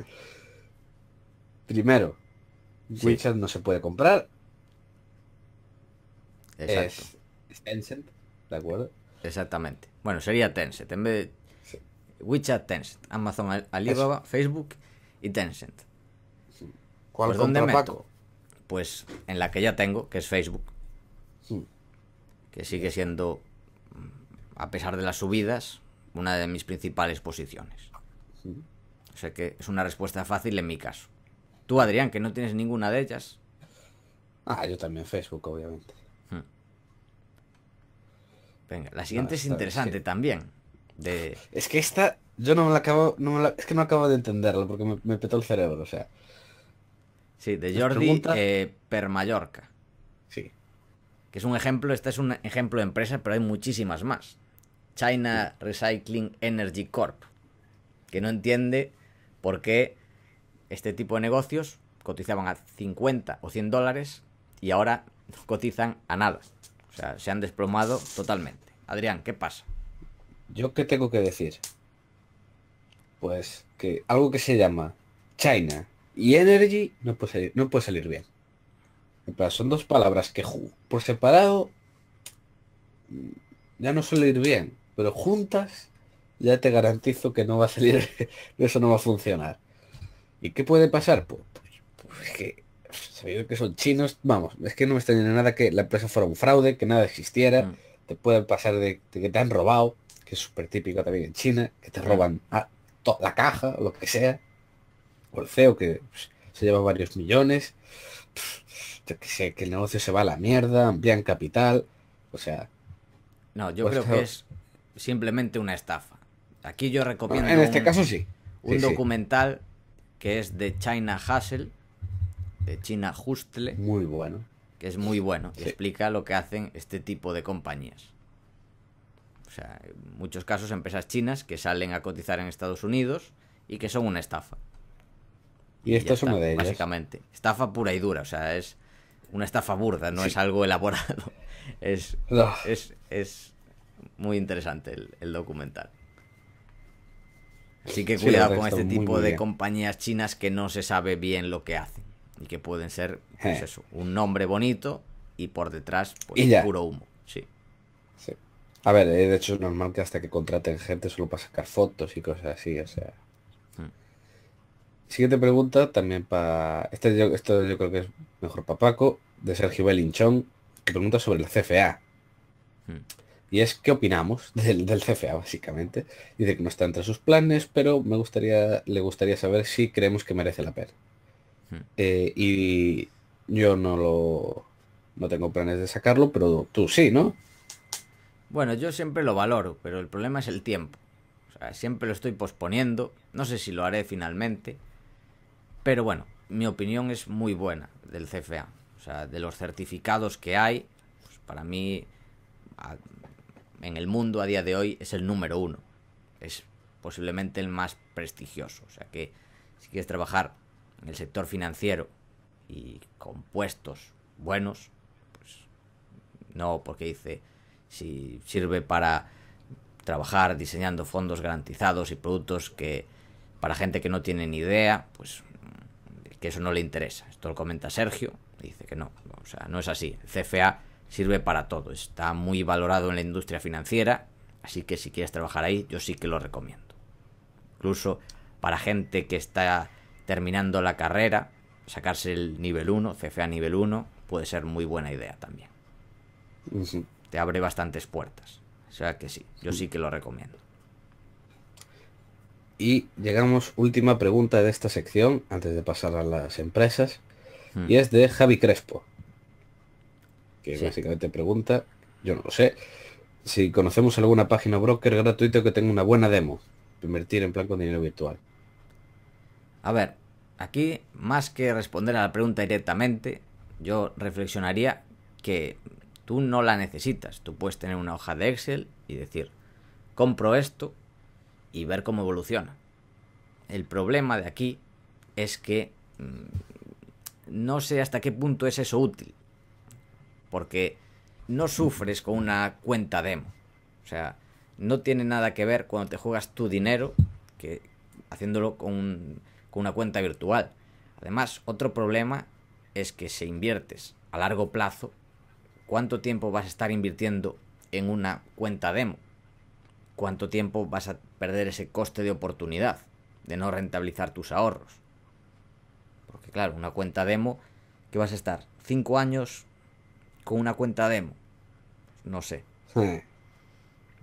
Speaker 2: Primero, WeChat no se puede comprar.
Speaker 1: Exacto. Es, Tencent, ¿de acuerdo? Exactamente. Bueno, sería Tencent. En vez de WeChat, Tencent. Amazon, Alibaba, Facebook y Tencent. ¿Cuál pues dónde meto? Pues en la que ya tengo, que es Facebook. Que sigue siendo, a pesar de las subidas, una de mis principales posiciones. O sea que es una respuesta fácil en mi caso. Tú, Adrián, que no tienes ninguna de ellas. Ah, yo también Facebook, obviamente. Hmm. Venga, la siguiente es interesante también.
Speaker 2: De... Es que esta, yo no me la acabo, es que no acabo de entenderla porque me, petó el
Speaker 1: cerebro, o sea. Sí, de Jordi eh, Per Sí. Que es un ejemplo, esta es un ejemplo de empresa, pero hay muchísimas más. China Recycling Energy Corp que no entiende por qué este tipo de negocios cotizaban a 50 o 100 dólares y ahora cotizan a nada. O sea, se han desplomado totalmente. Adrián, ¿qué pasa? ¿Yo qué tengo que decir? Pues que algo que se llama
Speaker 2: China y Energy no puede salir, no puede salir bien. Son dos palabras que por separado ya no suelen ir bien, pero juntas ya te garantizo que no va a salir, eso no va a funcionar. ¿Y qué puede pasar? Pues, pues que sabiendo que son chinos, vamos, es que no me extraña nada que la empresa fuera un fraude, que nada existiera, mm. te puede pasar de, que te han robado, que es súper típico también en China, que te mm. roban a toda la caja o lo que sea, o el CEO que pues, se lleva varios millones, que sé, que el negocio se va a la mierda, amplían capital, o sea...
Speaker 1: No, yo pues creo que es simplemente una estafa. Aquí yo recomiendo. Ah, en este un, caso sí. Un documental que es de China Hustle de China Hustle. Muy bueno. Que es muy bueno. Y explica lo que hacen este tipo de compañías. O sea, en muchos casos empresas chinas que salen a cotizar en Estados Unidos y que son una estafa.
Speaker 3: Y, esto esta es una de ellas.
Speaker 1: Básicamente. Estafa pura y dura. O sea, es una estafa burda, no es algo elaborado. Es, es, muy interesante el documental. Así que cuidado con este tipo de compañías chinas que no se sabe bien lo que hacen y que pueden ser pues eh. eso, un nombre bonito y por detrás pues, puro humo. Sí.
Speaker 2: A ver, eh, de hecho es normal que hasta que contraten gente solo para sacar fotos y cosas así, o sea. Hmm. Siguiente pregunta, también para... Este esto yo creo que es mejor para Paco, de Sergio Belinchón, que pregunta sobre la CFA. Hmm. Y es qué opinamos del, del, CFA, básicamente. Dice que no está entre sus planes, pero me gustaría, le gustaría saber si creemos que merece la pena. Hmm. Eh, y yo no lo no tengo planes de sacarlo, pero tú sí, ¿no?
Speaker 1: Bueno, yo siempre lo valoro, pero el problema es el tiempo. siempre lo estoy posponiendo. No sé si lo haré finalmente. Pero bueno, mi opinión es muy buena del CFA. O sea, de los certificados que hay, pues para mí en el mundo a día de hoy es el número uno. Es posiblemente el más prestigioso. O sea que si quieres trabajar en el sector financiero y con puestos buenos, pues no, porque dice si sirve para trabajar diseñando fondos garantizados y productos que para gente que no tiene ni idea, pues que eso no le interesa. Esto lo comenta Sergio, dice que no, o sea, no es así. CFA sirve para todo. Está muy valorado en la industria financiera, así que si quieres trabajar ahí, yo sí que lo recomiendo. Incluso para gente que está terminando la carrera, sacarse el nivel 1, CFA nivel 1, puede ser muy buena idea también. Te abre bastantes puertas. O sea que sí, yo sí que lo recomiendo. Y llegamos, última pregunta de esta sección,
Speaker 2: antes de pasar a las empresas, hmm. y es de Javi Crespo que básicamente pregunta, yo no lo sé, si conocemos alguna página broker gratuito que tenga una buena demo, invertir en plan con dinero virtual.
Speaker 1: A ver, aquí más que responder a la pregunta directamente, yo reflexionaría que tú no la necesitas, tú puedes tener una hoja de Excel y decir, compro esto y ver cómo evoluciona. El problema de aquí es que mm, no sé hasta qué punto es eso útil porque no sufres con una cuenta demo. O sea, no tiene nada que ver cuando te juegas tu dinero que haciéndolo con, una cuenta virtual. Además, otro problema es que si inviertes a largo plazo, ¿cuánto tiempo vas a estar invirtiendo en una cuenta demo? ¿Cuánto tiempo vas a perder ese coste de oportunidad de no rentabilizar tus ahorros? Porque claro, una cuenta demo que vas a estar ¿Cinco años con una cuenta demo. No sé.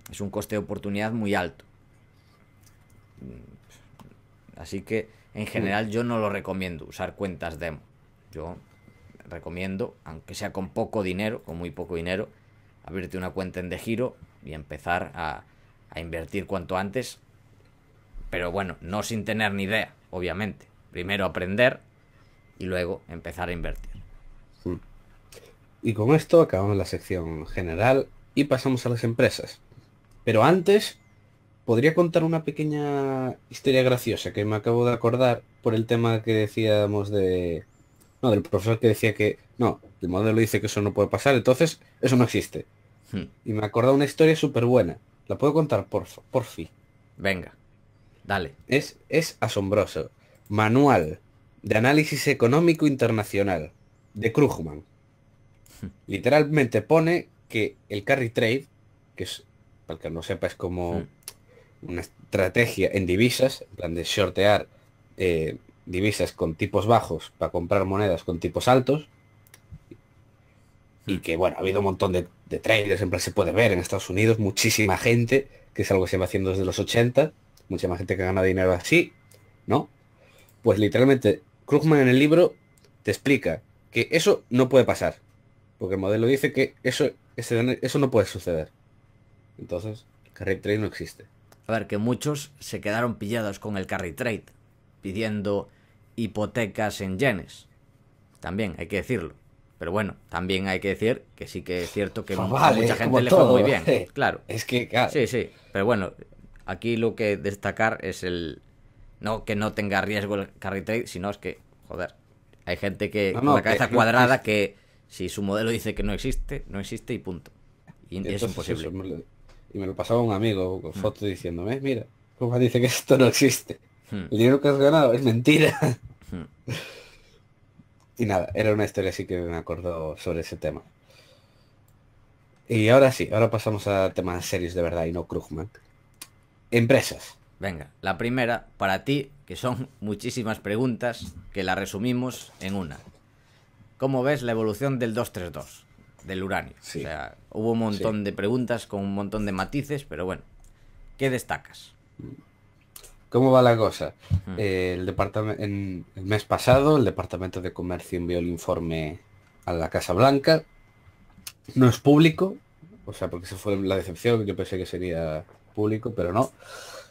Speaker 1: Es un coste de oportunidad muy alto. Mm, así que en general yo no lo recomiendo usar cuentas demo. Yo recomiendo, aunque sea con poco dinero, con muy poco dinero, abrirte una cuenta en De Giro y empezar a, a invertir cuanto antes. Pero bueno, no sin tener ni idea, obviamente. Primero aprender y luego empezar a invertir.
Speaker 2: Sí. Y con esto acabamos la sección general y pasamos a las empresas. Pero antes, podría contar una pequeña historia graciosa que me acabo de acordar por el tema que decíamos de... No, del profesor que decía que... No, el modelo dice que eso no puede pasar, entonces eso no existe. Hmm. Y me acordé una historia súper buena. La puedo contar, por, por fin. Venga, dale. Es, es asombroso. Manual de Análisis Económico Internacional de Krugman. Literalmente pone que el carry trade, que es, para que no sepa, es como mm. una estrategia en divisas, en plan de shortear eh, divisas con tipos bajos para comprar monedas con tipos altos. Y mm. que bueno, ha habido un montón de, de traders, en plan se puede ver en Estados Unidos, muchísima gente, que es algo que se va haciendo desde los 80, mucha más gente que gana dinero así, ¿no? Pues literalmente, Krugman en el libro te explica que eso no puede pasar, porque el modelo
Speaker 1: dice que eso, eso no puede suceder. Entonces, carry trade no existe. A ver, que muchos se quedaron pillados con el carry trade, pidiendo hipotecas en yenes. También, hay que decirlo. Pero bueno, también hay que decir que sí que es cierto que ah, mucha gente le fue muy bien. Claro. Es que, claro. Sí, sí. Pero bueno, aquí lo que destacar es el. No que no tenga riesgo el carry trade, sino es que, joder, hay gente que con la cabeza cuadrada que si su modelo dice que no existe, no existe y punto. Y, es imposible. y me lo pasaba un amigo con mm. fotos
Speaker 2: diciéndome, eh, mira, Krugman dice que esto no existe. Mm. El dinero que has ganado es mentira. Mm. y nada, era una historia así que me acordó... sobre ese tema. Y ahora sí, ahora pasamos a temas serios de verdad y no Krugman. Empresas.
Speaker 1: Venga, la primera para ti, que son muchísimas preguntas que la resumimos en una. ¿Cómo ves la evolución del 232, del uranio? O sea, hubo un montón de preguntas con un montón de matices, pero bueno, ¿qué destacas? ¿Cómo va la cosa? Eh, el, en, el
Speaker 2: mes pasado el Departamento de Comercio envió el informe a la Casa Blanca. No es público, o sea, porque se fue la decepción, yo pensé que sería público, pero no.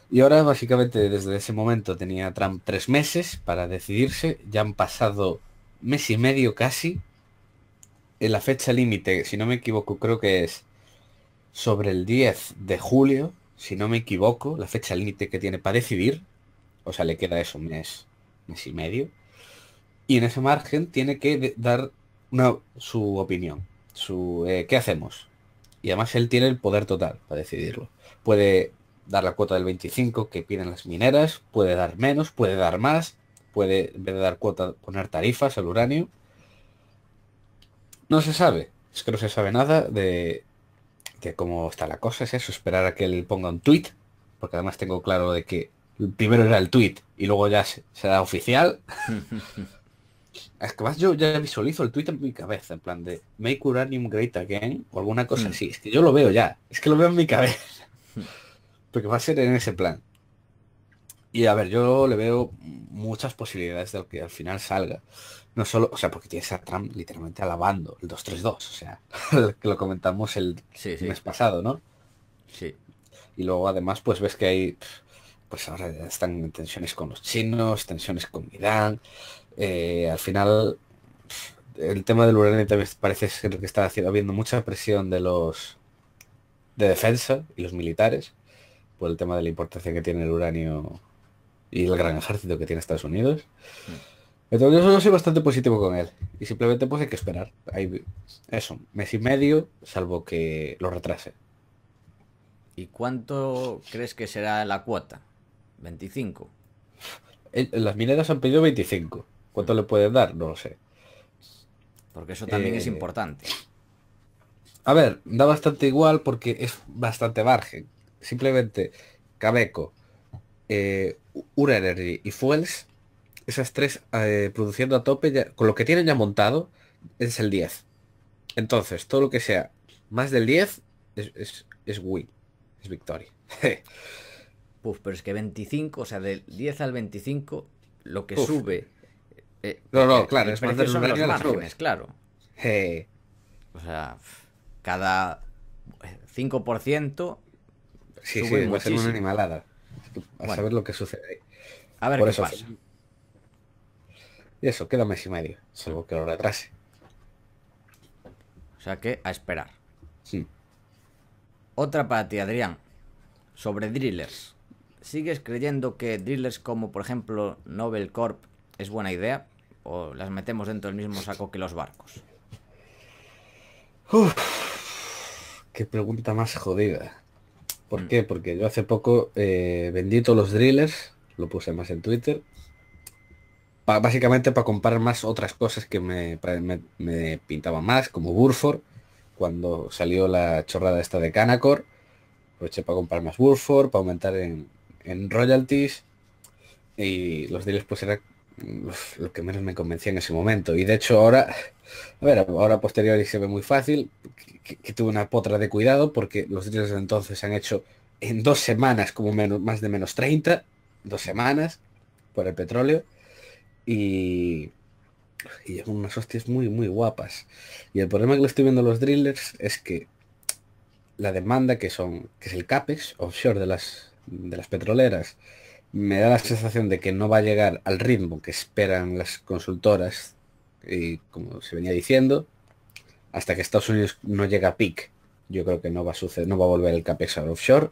Speaker 2: Y ahora básicamente desde ese momento tenía Trump tres meses para decidirse, ya han pasado mes y medio casi, en la fecha límite, si no me equivoco, creo que es sobre el 10 de julio, si no me equivoco, la fecha límite que tiene para decidir, o sea, le queda eso, mes, mes y medio, y en ese margen tiene que dar una, su opinión, su eh, qué hacemos. Y además él tiene el poder total para decidirlo. Puede dar la cuota del 25 que piden las mineras, puede dar menos, puede dar más, puede, en vez de dar cuota, poner tarifas al uranio. No se sabe, es que no se sabe nada de, que cómo está la cosa, es eso, esperar a que él ponga un tweet, porque además tengo claro de que primero era el tweet y luego ya será oficial. es que más yo ya visualizo el tweet en mi cabeza, en plan de Make Uranium Great Again o alguna cosa hmm. así. Es que yo lo veo ya, es que lo veo en mi cabeza. Porque va a ser en ese plan. Y a ver, yo le veo muchas posibilidades de que al final salga. No solo, o sea, porque tienes a Trump literalmente alabando el 232, o sea, que lo comentamos el mes pasado, ¿no? Sí. Y luego además, pues ves que hay, pues ahora están en tensiones con los chinos, tensiones con Irán. Eh, al final, el tema del uranio también parece ser que está haciendo, habiendo mucha presión de los de defensa y los militares por el tema de la importancia que tiene el uranio y el gran ejército que tiene Estados Unidos. Mm. Entonces yo soy bastante positivo con él. Y simplemente pues hay que esperar. Hay eso, mes y medio, salvo que lo retrase. ¿Y
Speaker 1: cuánto crees que será la cuota?
Speaker 2: ¿25? Las mineras han pedido 25. ¿Cuánto le pueden dar? No lo sé. Porque eso también es eh, importante. A ver, da bastante igual porque es bastante margen. Simplemente, Cabeco, eh, Energy y Fuels, esas tres eh, produciendo a tope, con lo que tienen ya montado, es el 10. Entonces, todo
Speaker 1: lo que sea más del 10 es, es, es es victoria. Puf, pero es que 25, o sea, del 10 al 25, lo que sube... Eh, no, no, eh, claro, es más los márgenes, claro. O sea, cada 5% sí, sí, va a ser una animalada.
Speaker 2: A saber lo que sucede ahí. A ver Por qué eso pasa. Y eso, queda mes y medio, salvo que lo retrase.
Speaker 1: O sea que a esperar. Sí. Otra para ti, Adrián. Sobre drillers. ¿Sigues creyendo que drillers como, por ejemplo, Nobel Corp es buena idea? ¿O las metemos dentro del mismo saco que los barcos?
Speaker 2: Uf, qué pregunta más jodida. ¿Por mm. qué? Porque yo hace poco eh, todos los drillers, lo puse más en Twitter, básicamente para comprar más otras cosas que me, me, pintaban más, como Burford, cuando salió la chorrada esta de Canacor, aproveché para comprar más Burford, para aumentar en, royalties, y los drillers pues era lo que menos me convencía en ese momento. Y de hecho ahora, a ver, ahora posterior se ve muy fácil, que, tuve una potra de cuidado porque los de entonces han hecho en dos semanas como menos, más de menos 30, dos semanas por el petróleo. Y, y unas hostias muy, muy guapas. Y el problema que le estoy viendo a los drillers es que la demanda que son, que es el CAPEX offshore de las, de las petroleras, me da la sensación de que no va a llegar al ritmo que esperan las consultoras, y como se venía diciendo, hasta que Estados Unidos no llega a peak, yo creo que no va a suceder, no va a volver el CAPEX al offshore.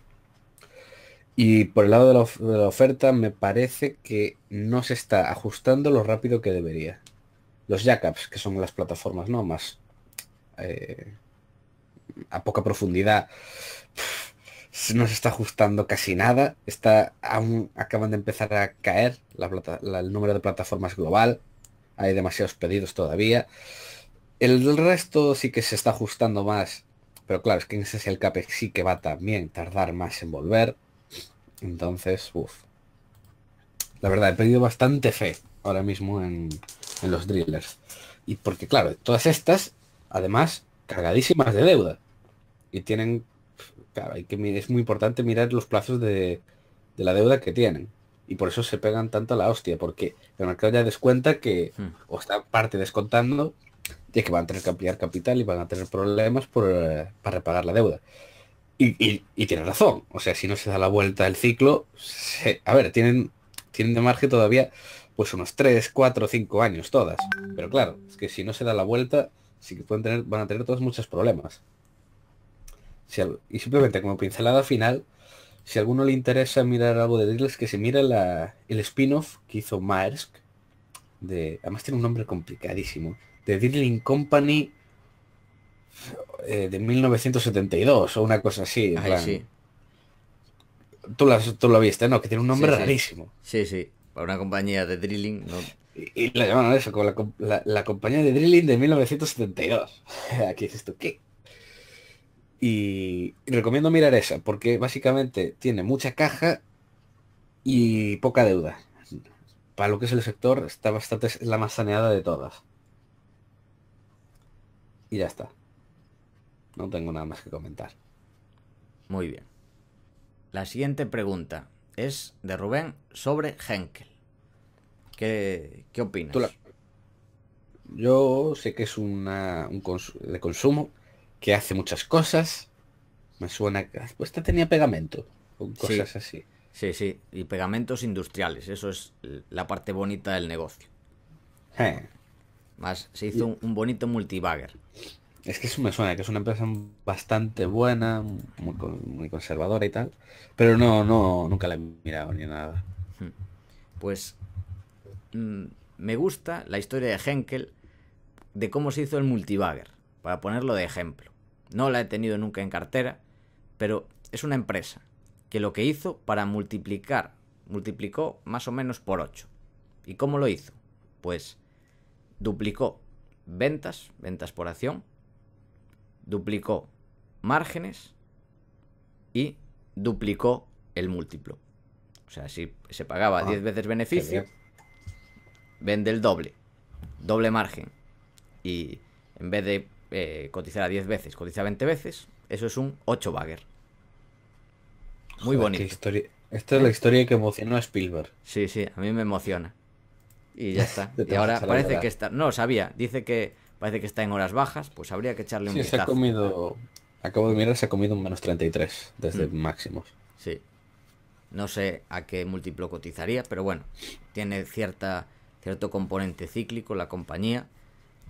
Speaker 2: Y por el lado de la, oferta me parece que no se está ajustando lo rápido que debería. Los jackups, que son las plataformas no más eh, a poca profundidad, no se está ajustando casi nada. Está, aún acaban de empezar a caer la el número de plataformas global. Hay demasiados pedidos todavía. El, resto sí que se está ajustando más. Pero claro, es que en ese el CAPEX sí que va también tardar más en volver. Entonces, uff. La verdad, he perdido bastante fe ahora mismo en, en los drillers. Y porque claro, todas estas, además, cargadísimas de deuda. Y tienen es muy importante mirar los plazos de, la deuda que tienen. Y por eso se pegan tanto a la hostia, porque el mercado ya descuenta que, hmm. o está parte descontando, de que van a tener que ampliar capital y van a tener problemas por, para repagar la deuda. Y, tiene razón. O sea, si no se da la vuelta el ciclo, a ver, tienen, tienen de margen todavía pues unos 3, 4, 5 años todas. Pero claro, es que si no se da la vuelta, sí que pueden tener, van a tener todos muchos problemas y simplemente como pincelada final, si a alguno le interesa mirar algo de drills que se mira la, el spin-off que hizo Maersk, de, además tiene un nombre complicadísimo, de Drilling Company eh, de 1972 o una cosa así. Tú, tú lo viste, ¿no? Que tiene un nombre rarísimo.
Speaker 1: Sí. sí, Para una compañía de drilling. Y, la
Speaker 2: llamaron eso, como la, compañía de drilling de 1972.
Speaker 1: Aquí es esto, ¿qué
Speaker 2: y recomiendo mirar esa, porque básicamente tiene mucha caja y poca deuda. Para lo que es el sector, está bastante, la más saneada de todas. Y ya está.
Speaker 1: No tengo nada más que comentar. Muy bien. La siguiente pregunta es de Rubén sobre Henkel. ¿Qué, opinas? Yo sé que es una, un de consumo,
Speaker 2: que hace muchas cosas. Me suena que esta tenía pegamento, o cosas
Speaker 1: así. Sí, sí, y pegamentos industriales, eso es la parte bonita del negocio. Eh. Más, se hizo un, bonito multibagger. Es que eso me suena, que
Speaker 2: es una empresa bastante buena, muy, muy, conservadora y tal. Pero no, no,
Speaker 1: nunca la he mirado ni nada. Hmm. Pues mm, me gusta la historia de Henkel de cómo se hizo el multibagger para ponerlo de ejemplo. No la he tenido nunca en cartera, pero es una empresa que lo que hizo para multiplicar, multiplicó más o menos por 8. ¿Y cómo lo hizo? Pues duplicó ventas, ventas por acción, duplicó márgenes y duplicó el múltiplo. O sea, si se pagaba 10 ah, veces beneficio, vende el doble, doble margen. Y en vez de cotizará eh, cotizara 10 veces, cotiza 20 veces, eso es un 8 bagger. Muy bonito. Esta es la historia que emocionó a Spielberg. Sí, sí, a mí me emociona. Y ya está. y ahora parece que está. No, sabía. Dice que parece que está en horas bajas, pues habría que echarle un sí, ha
Speaker 2: comido. Acabo de mirar, se ha comido un menos
Speaker 1: 33 desde mm. máximos. Sí. No sé a qué múltiplo cotizaría, pero bueno, tiene cierta, cierto componente cíclico la compañía.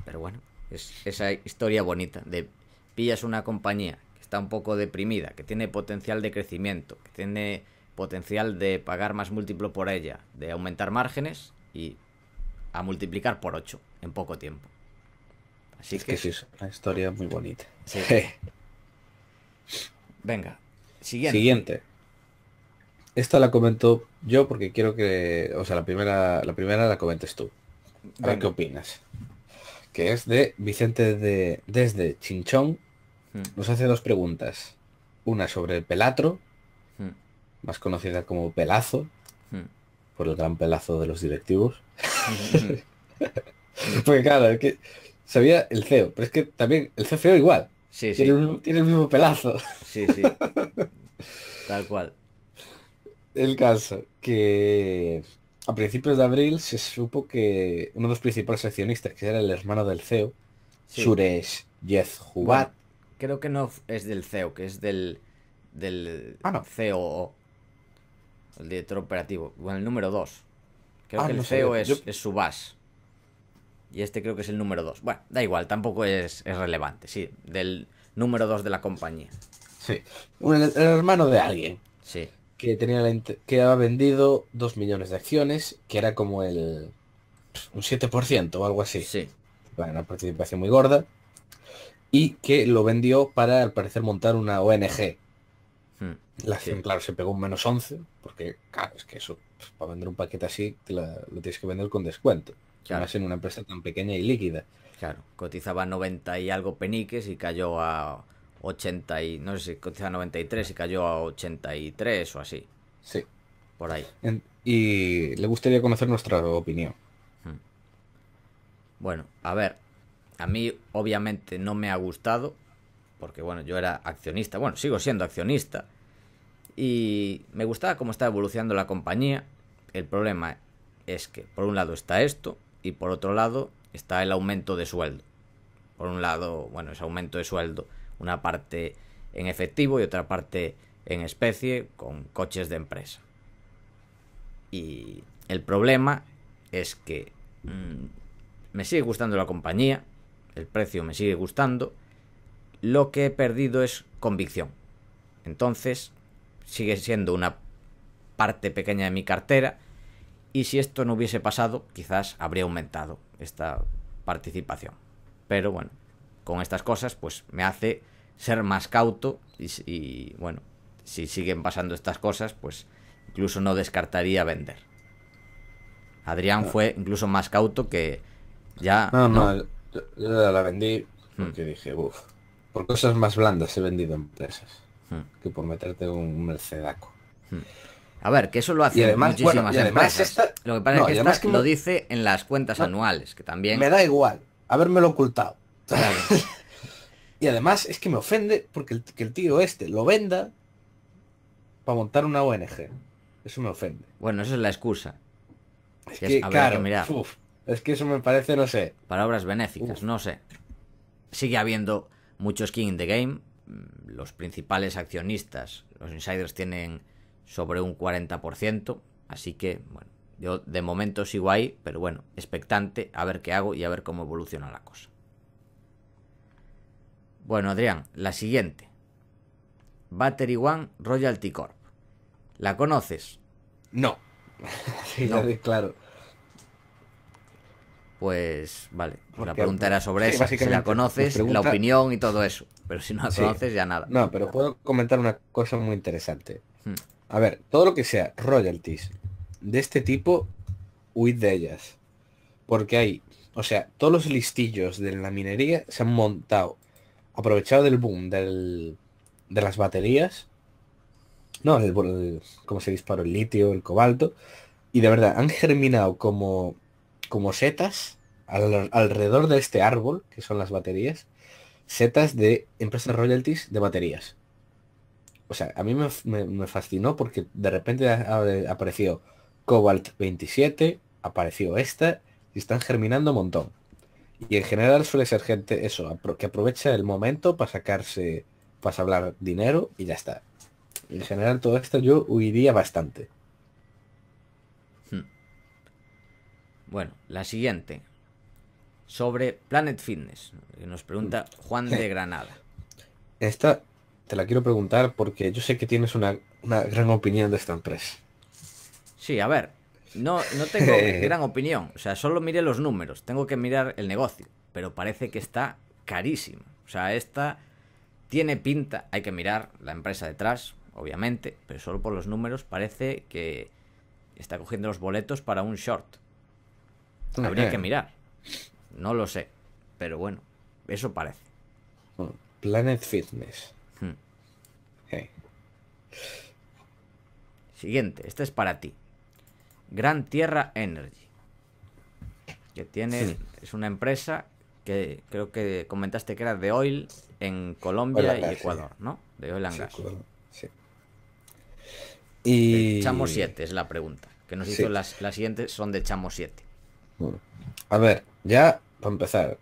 Speaker 1: Pero bueno, esa historia bonita de pillas una compañía que está un poco deprimida, que tiene potencial de crecimiento, que tiene potencial de pagar más múltiplo por ella, de aumentar márgenes y a multiplicar por 8 en poco tiempo. es que, sí, es una historia muy bonita. Venga, siguiente.
Speaker 2: Esta la comento yo porque quiero que, o sea, la primera, la primera la comentes tú. qué opinas que es de Vicente de, desde Chinchón, hmm. nos hace dos preguntas. Una sobre el pelatro, hmm. más conocida como pelazo, hmm. por el gran pelazo de los directivos. Porque claro, es que sabía el CEO, pero es que también el CFO igual. Sí, sí. Tiene, tiene, el mismo pelazo. Sí, sí. Tal cual. El caso, que a principios de abril se supo que uno de los principales accionistas, que era el hermano del CEO, sí. Suresh Yezhubat.
Speaker 1: creo que no es del CEO, que es del, del CEO, ah, e el director operativo, bueno, el número 2. Creo ah, que el CEO e es, Subas. Y este creo que es el número 2. Bueno, da igual, tampoco es, es relevante, sí, del número 2 de la compañía. Sí,
Speaker 2: un, el hermano de alguien.
Speaker 1: Sí que, tenía
Speaker 2: que había vendido 2 millones de acciones, que era como el un 7% o algo así. Sí. Una participación muy gorda. Y que lo vendió para, al parecer, montar una ONG. Hmm, la claro, se pegó un menos 11,
Speaker 1: porque, claro, es que eso, pues, para vender un paquete así, lo tienes que vender con descuento. ya Más en una empresa tan pequeña y líquida. Claro, cotizaba 90 y algo peniques y cayó a 80 y, no sé si a 93 y cayó a 83 o así. Sí. Por ahí.
Speaker 2: y le gustaría conocer nuestra opinión.
Speaker 1: Hmm. Bueno, a ver, a mí obviamente no me ha gustado, porque bueno, yo era accionista, bueno, sigo siendo accionista, y me gustaba cómo está evolucionando la compañía. El problema es que por un lado está esto, y por otro lado está el aumento de sueldo. Por un lado, bueno, es aumento de sueldo una parte en efectivo y otra parte en especie con coches de empresa. Y el problema es que mm, me sigue gustando la compañía, el precio me sigue gustando, lo que he perdido es convicción. Entonces, sigue siendo una parte pequeña de mi cartera y si esto no hubiese pasado, quizás habría aumentado esta participación. Pero bueno, con estas cosas, pues me hace ser más cauto y, bueno, si siguen pasando estas cosas, pues incluso no descartaría vender. Adrián fue incluso más cauto que ya... No, no, yo, la vendí porque hmm. dije, uff, por
Speaker 2: cosas más blandas he vendido empresas hmm. que por meterte un mercedaco.
Speaker 3: Hmm.
Speaker 1: A ver, que eso lo hace además, muchísimas Lo que pasa es que, lo dice en las cuentas anuales, que también... Me da igual haberme lo ocultado. y además es
Speaker 2: que me ofende porque el, que tío este lo venda para montar una ONG.
Speaker 1: Eso me ofende. Bueno, esa es la excusa. Es que, claro, es que eso me parece, no sé. Palabras benéficas, no sé. Sigue habiendo mucho skin in the Game. Mm, los principales accionistas, los insiders, tienen sobre un 40%. Así que, bueno, yo de momento sigo ahí, pero bueno, expectante a ver qué hago y a ver cómo evoluciona la cosa. Bueno, Adrián, la siguiente. Battery One Royalty Corp. ¿La conoces? No. sí, claro. Pues vale, la pregunta era sobre eso, si la conoces, la opinión y todo eso. Pero si
Speaker 3: no la conoces, ya nada. No, pero puedo
Speaker 2: comentar una cosa muy interesante.
Speaker 3: Hmm.
Speaker 1: A ver,
Speaker 2: todo lo que sea royalties de este tipo, huid de ellas. Porque hay, o sea, todos los listillos de la minería se han montado aprovechado del boom de las baterías. No, el, como se disparó el litio, el cobalto. Y de verdad, han germinado como, como setas alrededor de este árbol, que son las baterías, setas de empresas royalties de baterías. O sea, a mí me, me, me fascinó porque de repente apareció Cobalt 27, apareció esta, y están germinando un montón. Y en general suele ser gente, eso, que aprovecha el momento para sacarse, para hablar dinero y ya está. En general todo esto yo huiría
Speaker 1: bastante. Hmm. Bueno, la siguiente. Sobre Planet Fitness. Nos pregunta hmm. Juan de Granada.
Speaker 2: Esta te la quiero preguntar porque yo sé que tienes una, una gran opinión de esta empresa.
Speaker 1: Sí, a ver. No, no tengo gran opinión. O sea, solo miré los números. Tengo que mirar el negocio. Pero parece que está carísimo. O sea, esta tiene pinta. Hay que mirar la empresa detrás, obviamente. Pero solo por los números parece que está cogiendo los boletos para un short. Habría que eh. mirar. No lo sé. Pero bueno, eso parece. Oh, Planet Fitness. Hmm. Siguiente, este es para ti. Gran Tierra Energy, que tiene, es una empresa que creo que comentaste que era de oil en Colombia y ah, Ecuador, ¿no? De oil and sí, gas. y... Chamo 7 es la pregunta, que nos hizo las, las siguientes, son de Chamo 7.
Speaker 2: A ver, ya para empezar,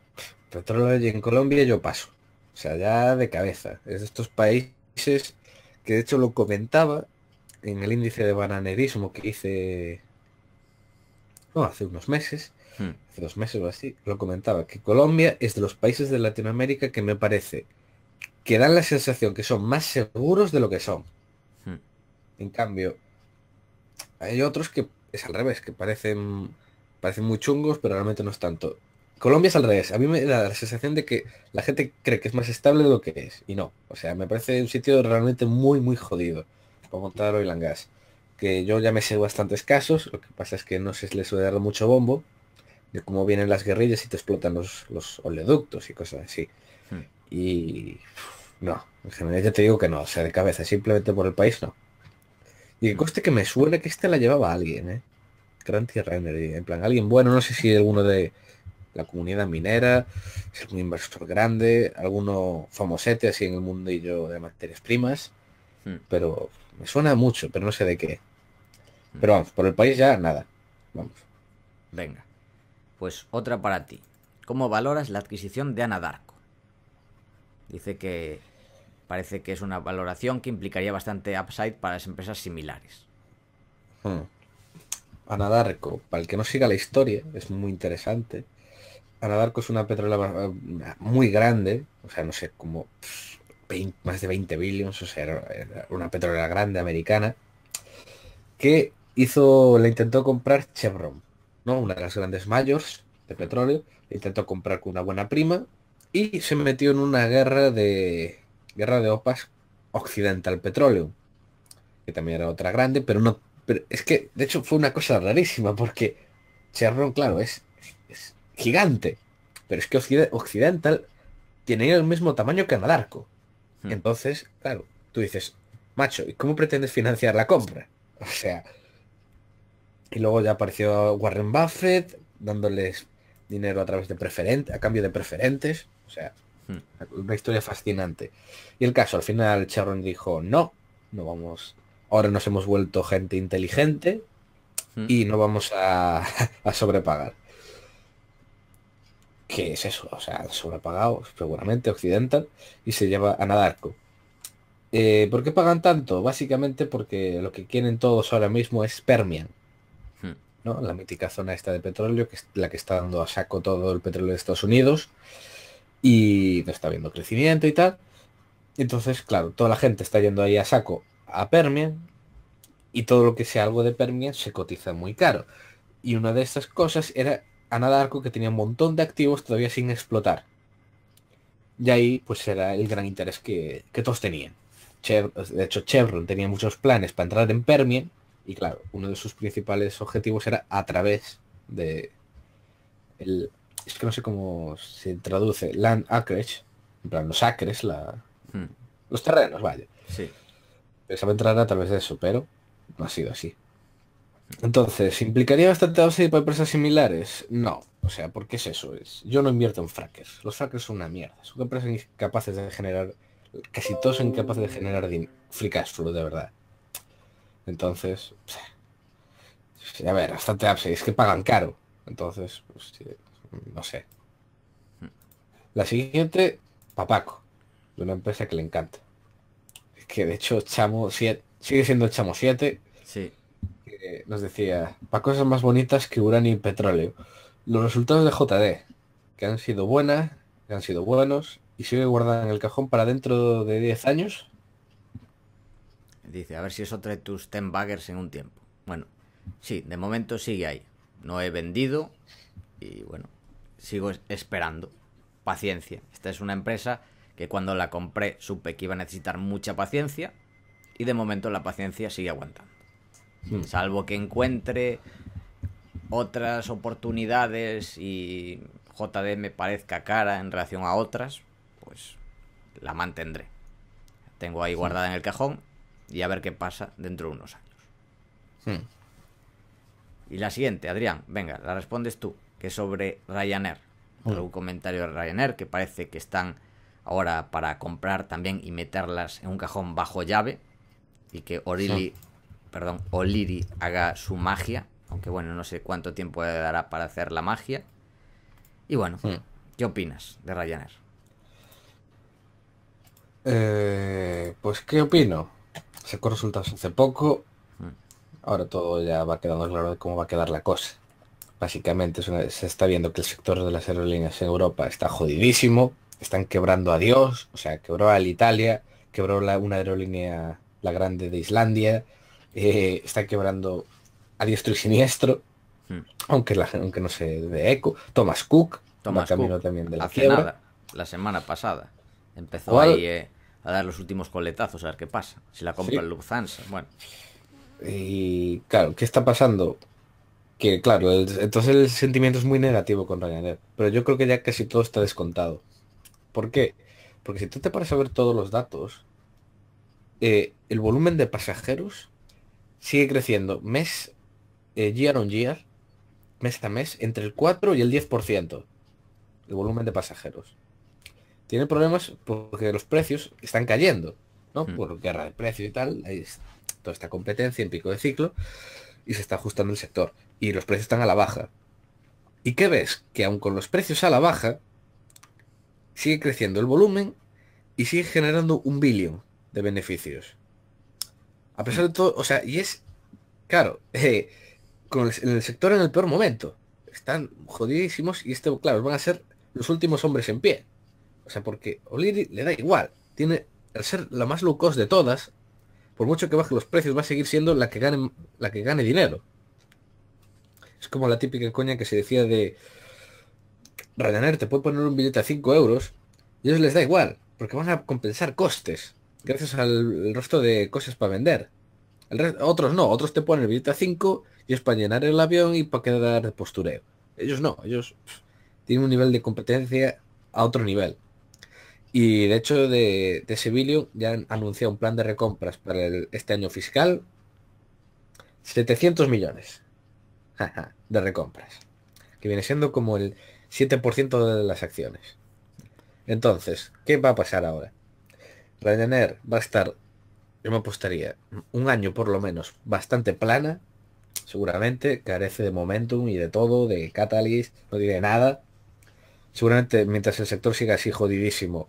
Speaker 2: petróleo en Colombia yo paso. O sea, ya de cabeza. Es de estos países que de hecho lo comentaba en el índice de bananerismo que hice no, hace unos meses, hmm. hace dos meses o así, lo comentaba, que Colombia es de los países de Latinoamérica que me parece que dan la sensación que son más seguros de lo que son. Hmm. En cambio, hay otros que es al revés, que parecen, parecen muy chungos, pero realmente no es tanto. Colombia es al revés. A mí me da la sensación de que la gente cree que es más estable de lo que es. Y no. O sea, me parece un sitio realmente muy, muy jodido. Como montar hoy langas gas que yo ya me sé bastantes casos, lo que pasa es que no se les suele dar mucho bombo, de cómo vienen las guerrillas y te explotan los, oleoductos y cosas así. Hmm. Y no, en general ya te digo que no, o sea, de cabeza, simplemente por el país no. Y el hmm. coste que me suena que este la llevaba alguien, ¿eh? Gran Tierra en plan, alguien bueno, no sé si alguno de la comunidad minera, si algún inversor grande, alguno famosete así en el mundillo de materias primas, hmm. pero me suena mucho, pero no sé de qué. Pero vamos, por el país ya nada. Vamos.
Speaker 1: Venga. Pues otra para ti. ¿Cómo valoras la adquisición de Ana Dice que parece que es una valoración que implicaría bastante upside para las empresas similares.
Speaker 2: Hmm. Ana Anadarko, para el que no siga la historia, es muy interesante. Anadarko es una petrolera muy grande, o sea, no sé, cómo más de 20 billions, o sea, era una petrolera grande americana, que hizo, le intentó comprar Chevron, ¿no? Una de las grandes mayores de petróleo, le intentó comprar con una buena prima y se metió en una guerra de guerra de opas Occidental petróleo que también era otra grande, pero no es que de hecho fue una cosa rarísima porque Chevron, claro, es, es gigante, pero es que Occidental tiene el mismo tamaño que Anadarko. Entonces, claro, tú dices, macho, ¿y cómo pretendes financiar la compra? O sea, y luego ya apareció Warren Buffett dándoles dinero a través de preferentes a cambio de preferentes, o sea, una historia fascinante. Y el caso, al final Charron dijo, no, no vamos, ahora nos hemos vuelto gente inteligente y no vamos a sobrepagar que es eso, o sea, sobrepagado, seguramente, occidental, y se lleva a nadarco. Eh, ¿Por qué pagan tanto? Básicamente porque lo que quieren todos ahora mismo es Permian. Hmm. ¿no? La mítica zona esta de petróleo, que es la que está dando a saco todo el petróleo de Estados Unidos. Y no está habiendo crecimiento y tal. Entonces, claro, toda la gente está yendo ahí a saco a Permian. Y todo lo que sea algo de Permian se cotiza muy caro. Y una de estas cosas era a que tenía un montón de activos todavía sin explotar. Y ahí pues era el gran interés que, todos tenían. de hecho, Chevron tenía muchos planes para entrar en Permian y claro, uno de sus principales objetivos era a través de el, es que no sé cómo se traduce, land acreage, en plan los acres, la, hmm. los terrenos, vaya. Sí. Pensaba entrar a través de eso, pero no ha sido así. Entonces, ¿implicaría bastante upside para empresas similares? No. O sea, ¿por qué es eso? Es, yo no invierto en frackers. Los frackers son una mierda. Son empresas incapaces de generar, casi todos son incapaces de generar free cash flow, de verdad. Entonces, a ver, bastante upside. Es que pagan caro. Entonces, pues, no sé. La siguiente, Papaco, de una empresa que le encanta. Es que de hecho, Chamo 7, sigue siendo Chamo 7. Sí. Eh, nos decía, para cosas más bonitas que uranio y petróleo. Los resultados de JD, que han sido buenas, que han sido buenos, y sigue guardan en el cajón para dentro
Speaker 1: de 10 años. Dice, a ver si eso trae tus 10 baggers en un tiempo. Bueno, sí, de momento sigue ahí. No he vendido y bueno, sigo esperando. Paciencia. Esta es una empresa que cuando la compré supe que iba a necesitar mucha paciencia y de momento la paciencia sigue aguantando. Mm. Salvo que encuentre otras oportunidades y JD me parezca cara en relación a otras, pues la mantendré. Tengo ahí guardada en el cajón y a ver qué pasa dentro de unos años.
Speaker 3: Hmm.
Speaker 1: Y la siguiente, Adrián, venga, la respondes tú, que sobre Ryanair. Algún comentario de Ryanair que parece que están ahora para comprar también y meterlas en un cajón bajo llave y que Orili perdón, Liri haga su magia. Aunque bueno, no sé cuánto tiempo le dará para hacer la magia. Y bueno, hmm. ¿qué opinas de Ryanair?
Speaker 2: Eh, pues, ¿qué opino? Sacó resultados hace poco. Hmm. Ahora todo ya va quedando claro de cómo va a quedar la cosa. Básicamente se está viendo que el sector de las aerolíneas en Europa está jodidísimo. Están quebrando a Dios. O sea, quebró al Italia, quebró la, una aerolínea, la grande de Islandia eh, está quebrando a diestro y siniestro, hmm. aunque, la, aunque no se de eco. Thomas
Speaker 3: Cook, Thomas camino también de la
Speaker 1: la semana pasada empezó ahí eh, a dar los últimos coletazos, a ver qué pasa. Si la compra el Lufthansa, bueno. Y
Speaker 2: claro, ¿qué está pasando? Que claro, entonces el sentimiento es muy negativo con Ryanair, pero yo creo que ya casi todo está descontado. ¿Por qué? Porque si tú te paras a ver todos los datos, eh, el volumen de pasajeros sigue creciendo mes, eh, year on year, mes a mes, entre el 4 y el 10% el volumen de pasajeros. Tiene problemas porque los precios están cayendo, ¿no? Mm. Por guerra de precio y tal, toda esta competencia en pico de ciclo, y se está ajustando el sector. Y los precios están a la baja. ¿Y qué ves? Que aun con los precios a la baja, sigue creciendo el volumen y sigue generando un billón de beneficios. A pesar de todo, o sea, y es, claro, eh, con el, en el sector en el peor momento. Están jodidísimos y este, claro, van a ser los últimos hombres en pie. O sea, porque O'Leary le da igual. Tiene, al ser la más low de todas, por mucho que baje los precios, va a seguir siendo la que gane, la que gane dinero. Es como la típica coña que se decía de Ryanair te puede poner un billete a 5 euros y a ellos les da igual, porque van a compensar costes gracias al resto de cosas para vender. otros no, otros te ponen el billete a 5 y es para llenar el avión y para quedar de postureo. Ellos no, ellos tienen un nivel de competencia a otro nivel. Y de hecho de, de ya han anunciado un plan de recompras para este año fiscal. 700 millones de recompras. Que viene siendo como el 7% de las acciones. Entonces, ¿qué va a pasar ahora? Ryanair va a estar, yo me apostaría, un año por lo menos, bastante plana, seguramente, carece de momentum y de todo, de catalyst, no tiene nada. Seguramente mientras el sector siga así jodidísimo,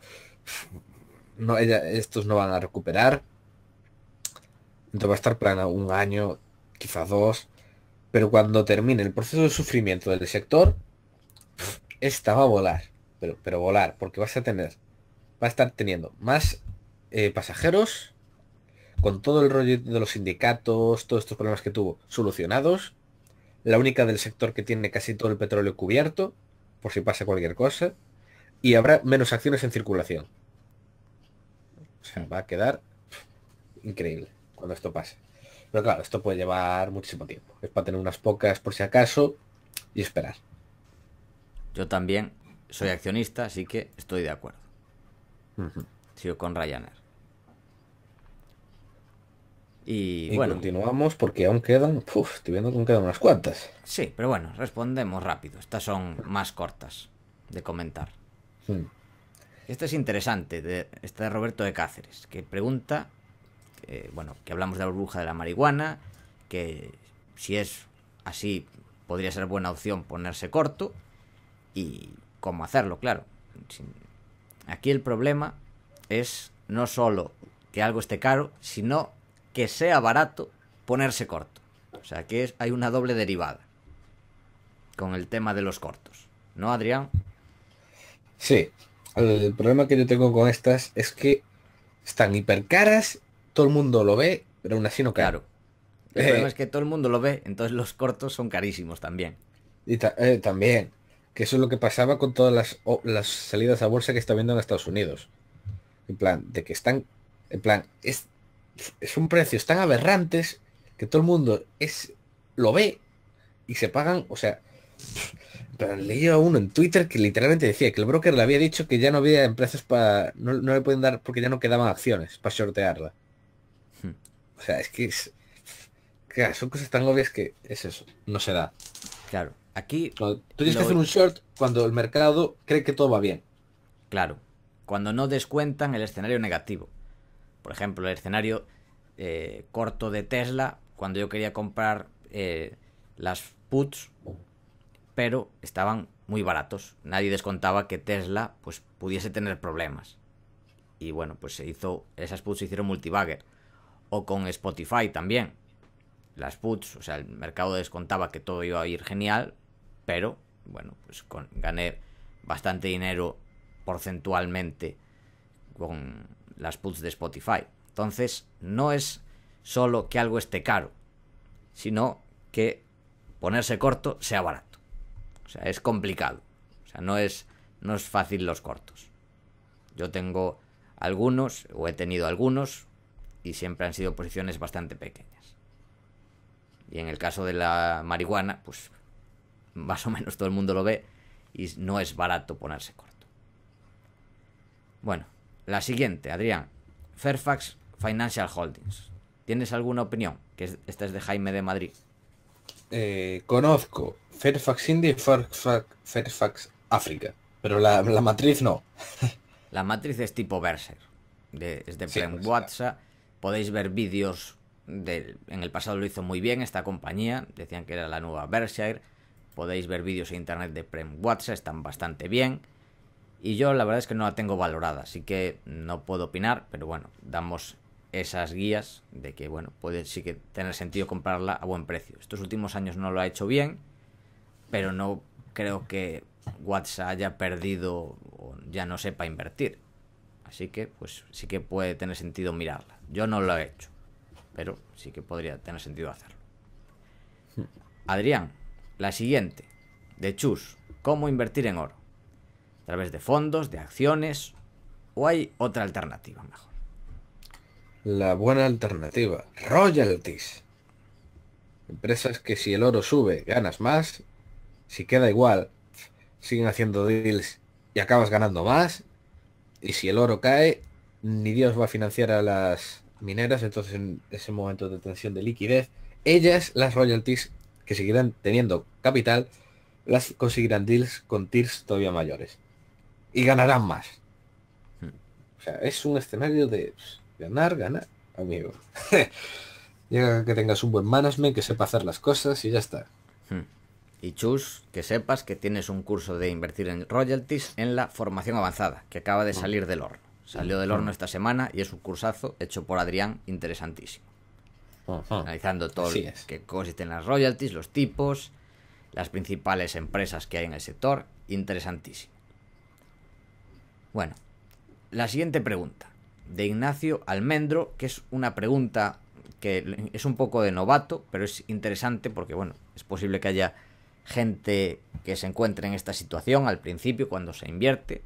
Speaker 2: no, estos no van a recuperar. Entonces va a estar plana un año, quizás dos. Pero cuando termine el proceso de sufrimiento del sector, esta va a volar. Pero, pero volar, porque vas a tener, va a estar teniendo más eh, pasajeros, con todo el rollo de los sindicatos, todos estos problemas que tuvo, solucionados. La única del sector que tiene casi todo el petróleo cubierto, por si pasa cualquier cosa. Y habrá menos acciones en circulación. O sea, va a quedar increíble cuando esto pase. Pero claro, esto puede llevar muchísimo tiempo. Es para tener unas pocas por si acaso y esperar.
Speaker 1: Yo también soy accionista, así que estoy de acuerdo. Sigo con Ryanair. Y, bueno. continuamos
Speaker 2: porque aún quedan. Uf, estoy viendo que aún quedan unas cuantas.
Speaker 1: Sí, pero bueno, respondemos rápido. Estas son más cortas de comentar. Hmm. Esta es interesante. esta de Roberto de Cáceres, que pregunta. bueno, que hablamos de la burbuja de la marihuana. Que si es así, podría ser buena opción ponerse corto. Y cómo hacerlo, claro. Aquí el problema es no solo que algo esté caro, sino que sea barato ponerse corto. O sea, que hay una doble derivada con el tema de los cortos. ¿No, Adrián? Sí. El problema que yo tengo con estas es que
Speaker 2: están hipercaras, todo el mundo lo ve, pero aún así no cae. Claro.
Speaker 3: El problema eh. es que
Speaker 1: todo el mundo lo ve, entonces los cortos son carísimos también.
Speaker 2: Y eh, también, que eso es lo que pasaba con todas las, las salidas a bolsa que está viendo en Estados Unidos. En plan, de que están, en plan, es, es un precio tan aberrantes que todo el mundo es lo ve y se pagan, o sea, leí a uno en Twitter que literalmente decía que el broker le había dicho que ya no había empresas para, no, le pueden dar porque ya no quedaban acciones para sortearla. Hmm. O sea, es que son
Speaker 1: cosas tan obvias que es eso, no se da. Claro, aquí... tú tienes que hacer un short cuando el mercado cree que todo va bien. Claro, cuando no descuentan el escenario negativo. Por ejemplo, el escenario eh, corto de Tesla, cuando yo quería comprar eh, las puts, pero estaban muy baratos. Nadie descontaba que Tesla pues, pudiese tener problemas. Y bueno, pues se hizo, esas puts se hicieron multibagger. O con Spotify también. Las puts, o sea, el mercado descontaba que todo iba a ir genial, pero bueno, pues con, gané bastante dinero porcentualmente con las puts de Spotify. Entonces, no es solo que algo esté caro, sino que ponerse corto sea barato. O sea, es complicado. O sea, no es, no es fácil los cortos. Yo tengo algunos, o he tenido algunos, y siempre han sido posiciones bastante pequeñas. Y en el caso de la marihuana, pues más o menos todo el mundo lo ve y no es barato ponerse corto. Bueno, la siguiente, Adrián. Fairfax Financial Holdings. ¿Tienes alguna opinión? Que esta es de Jaime de Madrid.
Speaker 2: Eh, conozco Fairfax India y Fairfax, África, pero la, matriz no.
Speaker 1: La matriz es tipo Berser. es de Prem pues, WhatsApp. Podéis ver vídeos. en el pasado lo hizo muy bien esta compañía. Decían que era la nueva Bershire Podéis ver vídeos en internet de Prem WhatsApp. Están bastante bien. Y yo la verdad es que no la tengo valorada, así que no puedo opinar, pero bueno, damos esas guías de que, bueno, puede sí que tener sentido comprarla a buen precio. Estos últimos años no lo ha hecho bien, pero no creo que WhatsApp haya perdido o ya no sepa invertir. Así que, pues sí que puede tener sentido mirarla. Yo no lo he hecho, pero sí que podría tener sentido hacerlo. Hmm. Adrián, la siguiente, de Chus, ¿cómo invertir en oro? a través de fondos, de acciones, o hay otra alternativa mejor. La buena alternativa, royalties.
Speaker 2: Empresas que si el oro sube ganas más, si queda igual siguen haciendo deals y acabas ganando más, y si el oro cae, ni Dios va a financiar a las mineras, entonces en ese momento de tensión de liquidez, ellas, las royalties, que seguirán teniendo capital, las conseguirán deals con tiers todavía mayores y ganarán más. Hmm. O sea, es un escenario de ganar, ganar, amigo. Llega que tengas un buen management, que
Speaker 1: sepa hacer las cosas y ya está. Hmm. Y chus, que sepas que tienes un curso de invertir en royalties en la formación avanzada, que acaba de hmm. salir del horno. Salió del horno esta semana y es un cursazo hecho por Adrián interesantísimo. Analizando todo lo que consisten las royalties, los tipos, las principales empresas que hay en el sector, interesantísimo. Bueno, la siguiente pregunta de Ignacio Almendro, que es una pregunta que es un poco de novato, pero es interesante porque, bueno, es posible que haya gente que se encuentre en esta situación al principio cuando se invierte,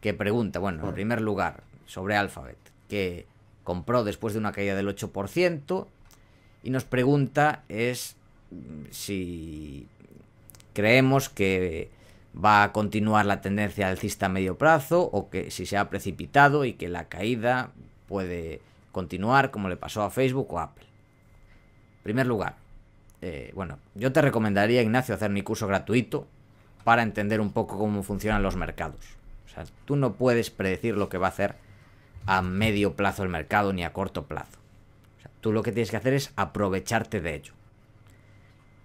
Speaker 1: que pregunta, bueno, en primer lugar, sobre Alphabet, que compró después de una caída del 8% y nos pregunta es mm, si creemos que va a continuar la tendencia alcista a medio plazo o que si se ha precipitado y que la caída puede continuar como le pasó a Facebook o Apple. En primer lugar, eh, bueno, yo te recomendaría, Ignacio, hacer mi curso gratuito para entender un poco cómo funcionan los mercados. O sea, tú no puedes predecir lo que va a hacer a medio plazo el mercado ni a corto plazo. tú lo que tienes que hacer es aprovecharte de ello.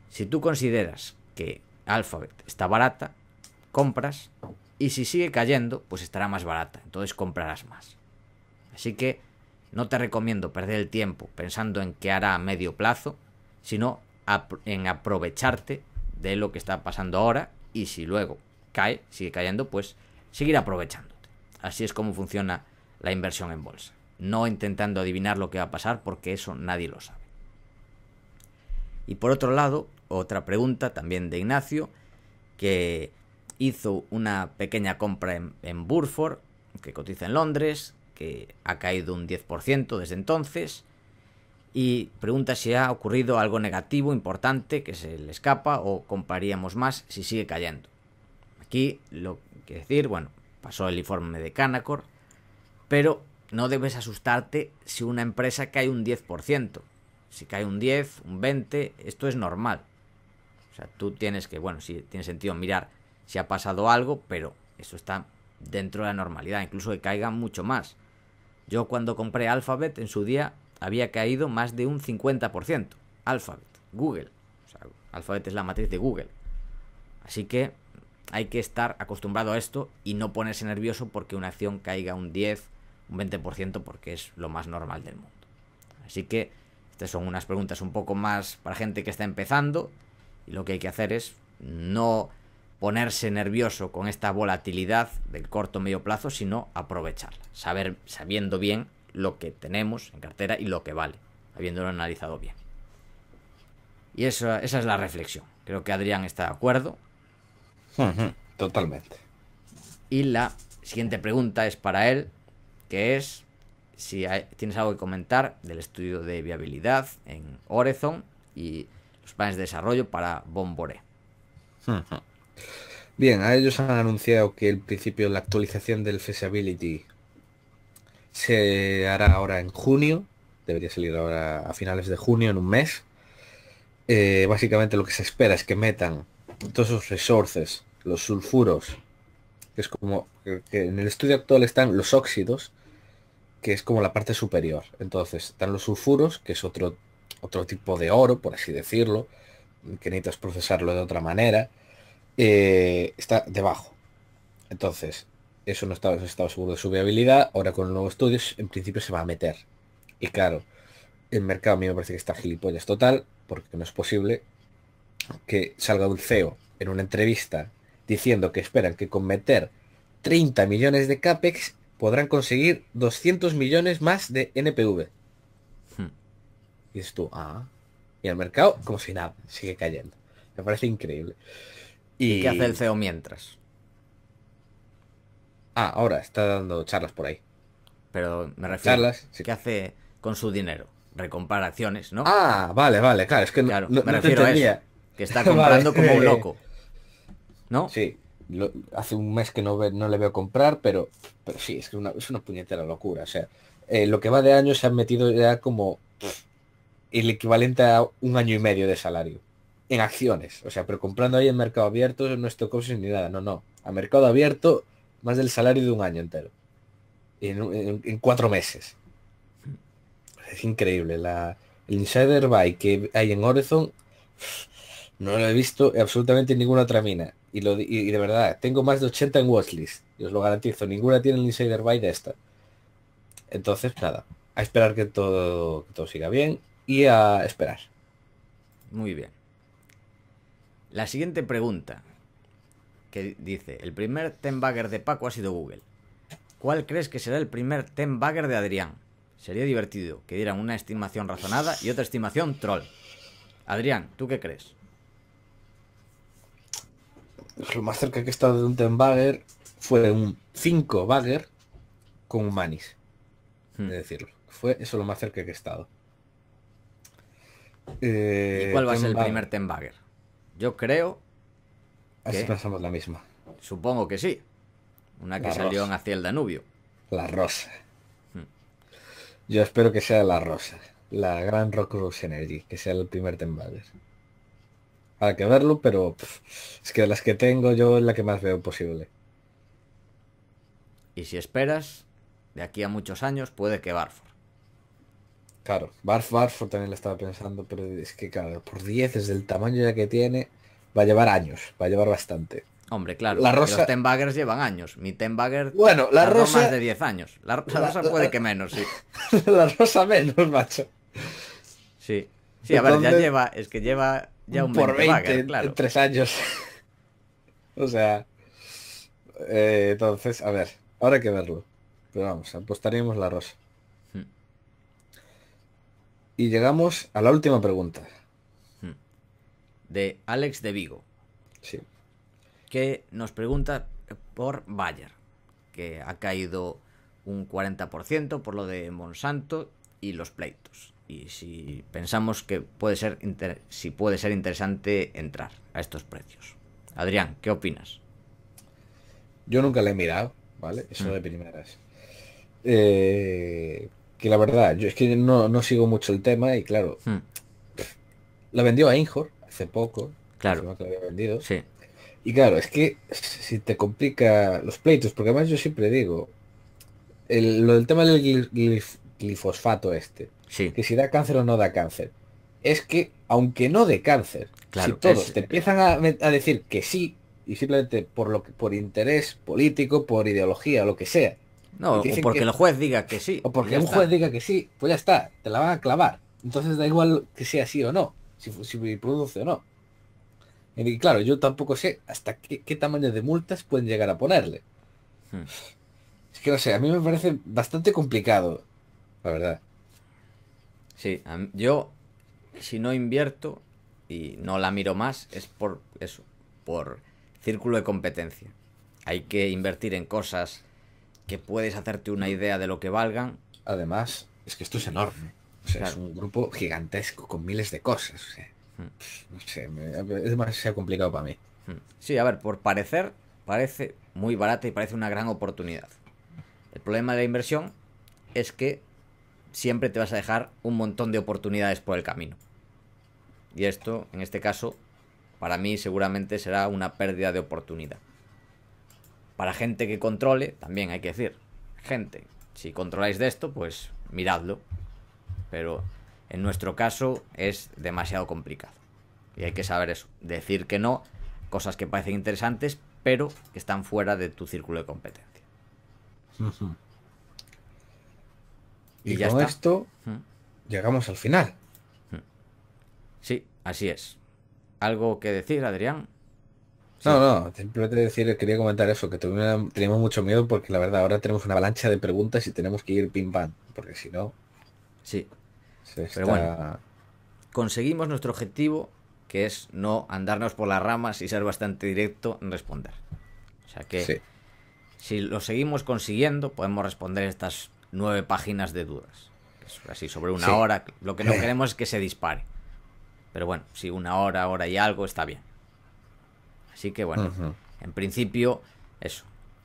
Speaker 1: Si tú consideras que Alphabet está barata, compras y si sigue cayendo, pues estará más barata, entonces comprarás más. Así que no te recomiendo perder el tiempo pensando en qué hará a medio plazo, sino en aprovecharte de lo que está pasando ahora y si luego cae, sigue cayendo, pues seguir aprovechándote. Así es como funciona la inversión en bolsa, no intentando adivinar lo que va a pasar porque eso nadie lo sabe. Y por otro lado, otra pregunta también de Ignacio, que hizo una pequeña compra en, Burford, que cotiza en Londres, que ha caído un 10% desde entonces, y pregunta si ha ocurrido algo negativo importante que se le escapa o compraríamos más si sigue cayendo. Aquí lo que decir, bueno, pasó el informe de Canacor, pero no debes asustarte si una empresa cae un 10%. Si cae un 10, un 20, esto es normal. O sea, tú tienes que, bueno, si tiene sentido mirar si ha pasado algo, pero eso está dentro de la normalidad, incluso que caiga mucho más. Yo cuando compré Alphabet en su día había caído más de un 50%. Alphabet, Google. Alphabet es la matriz de Google. Así que hay que estar acostumbrado a esto y no ponerse nervioso porque una acción caiga un 10, un 20% porque es lo más normal del mundo. Así que estas son unas preguntas un poco más para gente que está empezando y lo que hay que hacer es no ponerse nervioso con esta volatilidad del corto medio plazo, sino aprovecharla, saber, sabiendo bien lo que tenemos en cartera y lo que vale, habiéndolo analizado bien. Y eso, esa es la reflexión. Creo que Adrián está de acuerdo. Totalmente. Y la siguiente pregunta es para él, que es si tienes algo que comentar del estudio de viabilidad en Horizon y los planes de desarrollo para Bomboré.
Speaker 2: Bien, a ellos han anunciado que el principio de la actualización del Feasibility se hará ahora en junio, debería salir ahora a finales de junio, en un mes. Eh, básicamente lo que se espera es que metan todos esos resources, los sulfuros, que es como que en el estudio actual están los óxidos, que es como la parte superior. Entonces están los sulfuros, que es otro, otro tipo de oro, por así decirlo, que necesitas procesarlo de otra manera eh, está debajo. Entonces, eso no estaba, seguro de su viabilidad. Ahora con el nuevo estudio, en principio se va a meter. Y claro, el mercado a mí me parece que está gilipollas total, porque no es posible que salga un e en una entrevista diciendo que esperan que con meter 30 millones de CAPEX podrán conseguir 200 millones más de NPV. Hmm. Y dices tú, ah, y el mercado como si nada, sigue cayendo. Me parece increíble. Y... qué hace el CEO mientras?
Speaker 1: Ah, ahora está dando charlas por ahí. Pero me refiero ¿qué hace con su dinero? Recomprar acciones, ¿no? Ah, vale, vale, claro, es que me refiero A eso, que está comprando como un loco. ¿No? Sí.
Speaker 2: hace un mes que no, ve, no le veo comprar, pero, pero sí, es, que una, es una puñetera locura. O sea, eh, lo que va de año se ha metido ya como el equivalente a un año y medio de salario en acciones, o sea, pero comprando ahí en mercado abierto no es stock ni nada, no, no, a mercado abierto más del salario de un año entero, en, cuatro meses. Es increíble, la, el insider buy que hay en Horizon no lo he visto absolutamente en ninguna otra mina. Y, lo, de verdad, tengo más de 80 en watchlist, y os lo garantizo, ninguna tiene el insider buy de esta.
Speaker 1: Entonces, nada, a esperar que todo, que todo siga bien
Speaker 2: y a esperar.
Speaker 1: Muy bien. La siguiente pregunta, que dice, el primer ten de Paco ha sido Google. ¿Cuál crees que será el primer ten de Adrián? Sería divertido que dieran una estimación razonada y otra estimación troll. Adrián, ¿tú qué crees?
Speaker 2: Pues lo más cerca que he estado de un tembagger fue un 5 bagger con un manis. De hmm. decirlo. Fue eso lo más cerca que he estado. ¿Y cuál va a eh, ser el primer
Speaker 1: ten yo creo. Así que, pensamos la misma. Supongo que sí. Una que salió en Hacia el Danubio. La rosa. Hmm.
Speaker 2: Yo espero que sea la rosa. La gran Rose Energy, que sea el primer temblor. Hay que verlo, pero es que de las que tengo yo es la que más veo
Speaker 1: posible. Y si esperas, de aquí a muchos años puede que Claro, Barf Barf también lo estaba pensando, pero es que claro,
Speaker 2: por 10 es del tamaño ya que tiene, va a llevar años, va a llevar bastante.
Speaker 1: Hombre, claro, la rosa... los Tenbaggers llevan años. Mi Tenbagger bueno, la rosa... más de 10 años. La, rosa puede que menos, sí. la rosa menos, macho. Sí. Sí, a ver, ya lleva, es que lleva ya un Por 20, claro. tres años. o sea,
Speaker 2: eh, entonces, a ver, ahora hay que verlo. Pero vamos, apostaríamos la rosa. Y llegamos a la última pregunta.
Speaker 1: Hmm. De Alex de Vigo. Sí. Que nos pregunta por Bayer, que ha caído un 40% por lo de Monsanto y los pleitos. Y si pensamos que puede ser si puede ser interesante entrar a estos precios. Adrián, ¿qué opinas? Yo nunca la he mirado, ¿vale? Eso hmm. de primeras. Eh,
Speaker 2: que la verdad, yo es que no, sigo mucho el tema y claro, hmm. la vendió a Injor hace poco. Claro. vendido. Sí. Y claro, es que si te complica los pleitos, porque además yo siempre digo, el, lo del tema del glifosfato este, sí. que si da cáncer o no da cáncer, es que aunque no de cáncer, claro, si todos te empiezan a, a, decir que sí, y simplemente por lo que, por interés político, por ideología, lo que sea, no, o porque el juez diga que sí. O porque un juez diga que sí, pues ya está, te la van a clavar. Entonces da igual que sea sí o no, si, si produce o no. Y claro, yo tampoco sé hasta qué, tamaño de multas pueden llegar a ponerle. Hmm. Es que no sé, a mí me parece bastante complicado,
Speaker 1: la verdad. Sí, yo si no invierto y no la miro más es por eso, por círculo de competencia. Hay que invertir en cosas que puedes hacerte una idea de lo que valgan. Además, es que esto es enorme. O Es un grupo gigantesco con miles de cosas. O sea, hmm. no sé, es demasiado complicado para mí. Hmm. Sí, a ver, por parecer, parece muy barato y parece una gran oportunidad. El problema de la inversión es que siempre te vas a dejar un montón de oportunidades por el camino. Y esto, en este caso, para mí seguramente será una pérdida de oportunidad para gente que controle, también hay que decir, gente, si controláis de esto, pues miradlo. Pero en nuestro caso es demasiado complicado. Y hay que saber eso, decir que no, cosas que parecen interesantes, pero que están fuera de tu círculo de competencia.
Speaker 3: Y, ya con esto
Speaker 1: llegamos al final. Sí, así es. ¿Algo que decir, Adrián? No, no,
Speaker 2: simplemente decir, quería comentar eso, que tuvimos, teníamos mucho miedo porque la verdad ahora tenemos una avalancha de preguntas y tenemos que ir pim pam,
Speaker 1: porque si no... Sí. Pero bueno, conseguimos nuestro objetivo, que es no andarnos por las ramas y ser bastante directo en responder. O sea que si lo seguimos consiguiendo, podemos responder estas nueve páginas de dudas. así, sobre una hora, lo que no queremos es que se dispare. Pero bueno, si una hora, hora y algo, está bien. Así que bueno, en principio, eso.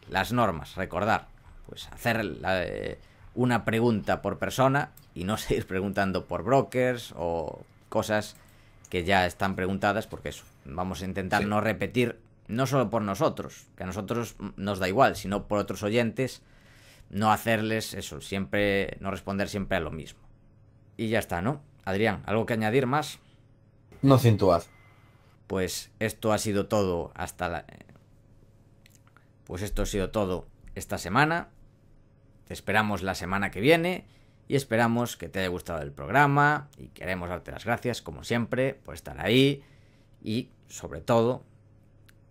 Speaker 1: Las normas, recordar, pues hacer eh, una pregunta por persona y no seguir preguntando por brokers o cosas que ya están preguntadas, porque eso, vamos a intentar no repetir, no solo por nosotros, que a nosotros nos da igual, sino por otros oyentes, no hacerles eso, siempre, no responder siempre a lo mismo. Y ya está, ¿no? Adrián, ¿algo que añadir más? No cintuar pues esto ha sido todo hasta la... Pues esto ha sido todo esta semana. Te esperamos la semana que viene y esperamos que te haya gustado el programa y queremos darte las gracias, como siempre, por estar ahí y sobre todo,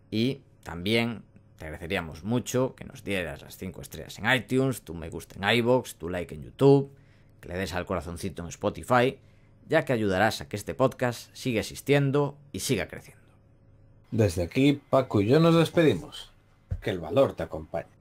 Speaker 1: y también te agradeceríamos mucho que nos dieras las 5 estrellas en iTunes, tu me gusta en iBox, tu like en YouTube, que le des al corazoncito en Spotify ya que ayudarás a que este podcast siga existiendo y siga creciendo. Desde aquí, Paco y yo nos despedimos. Que el valor te acompañe.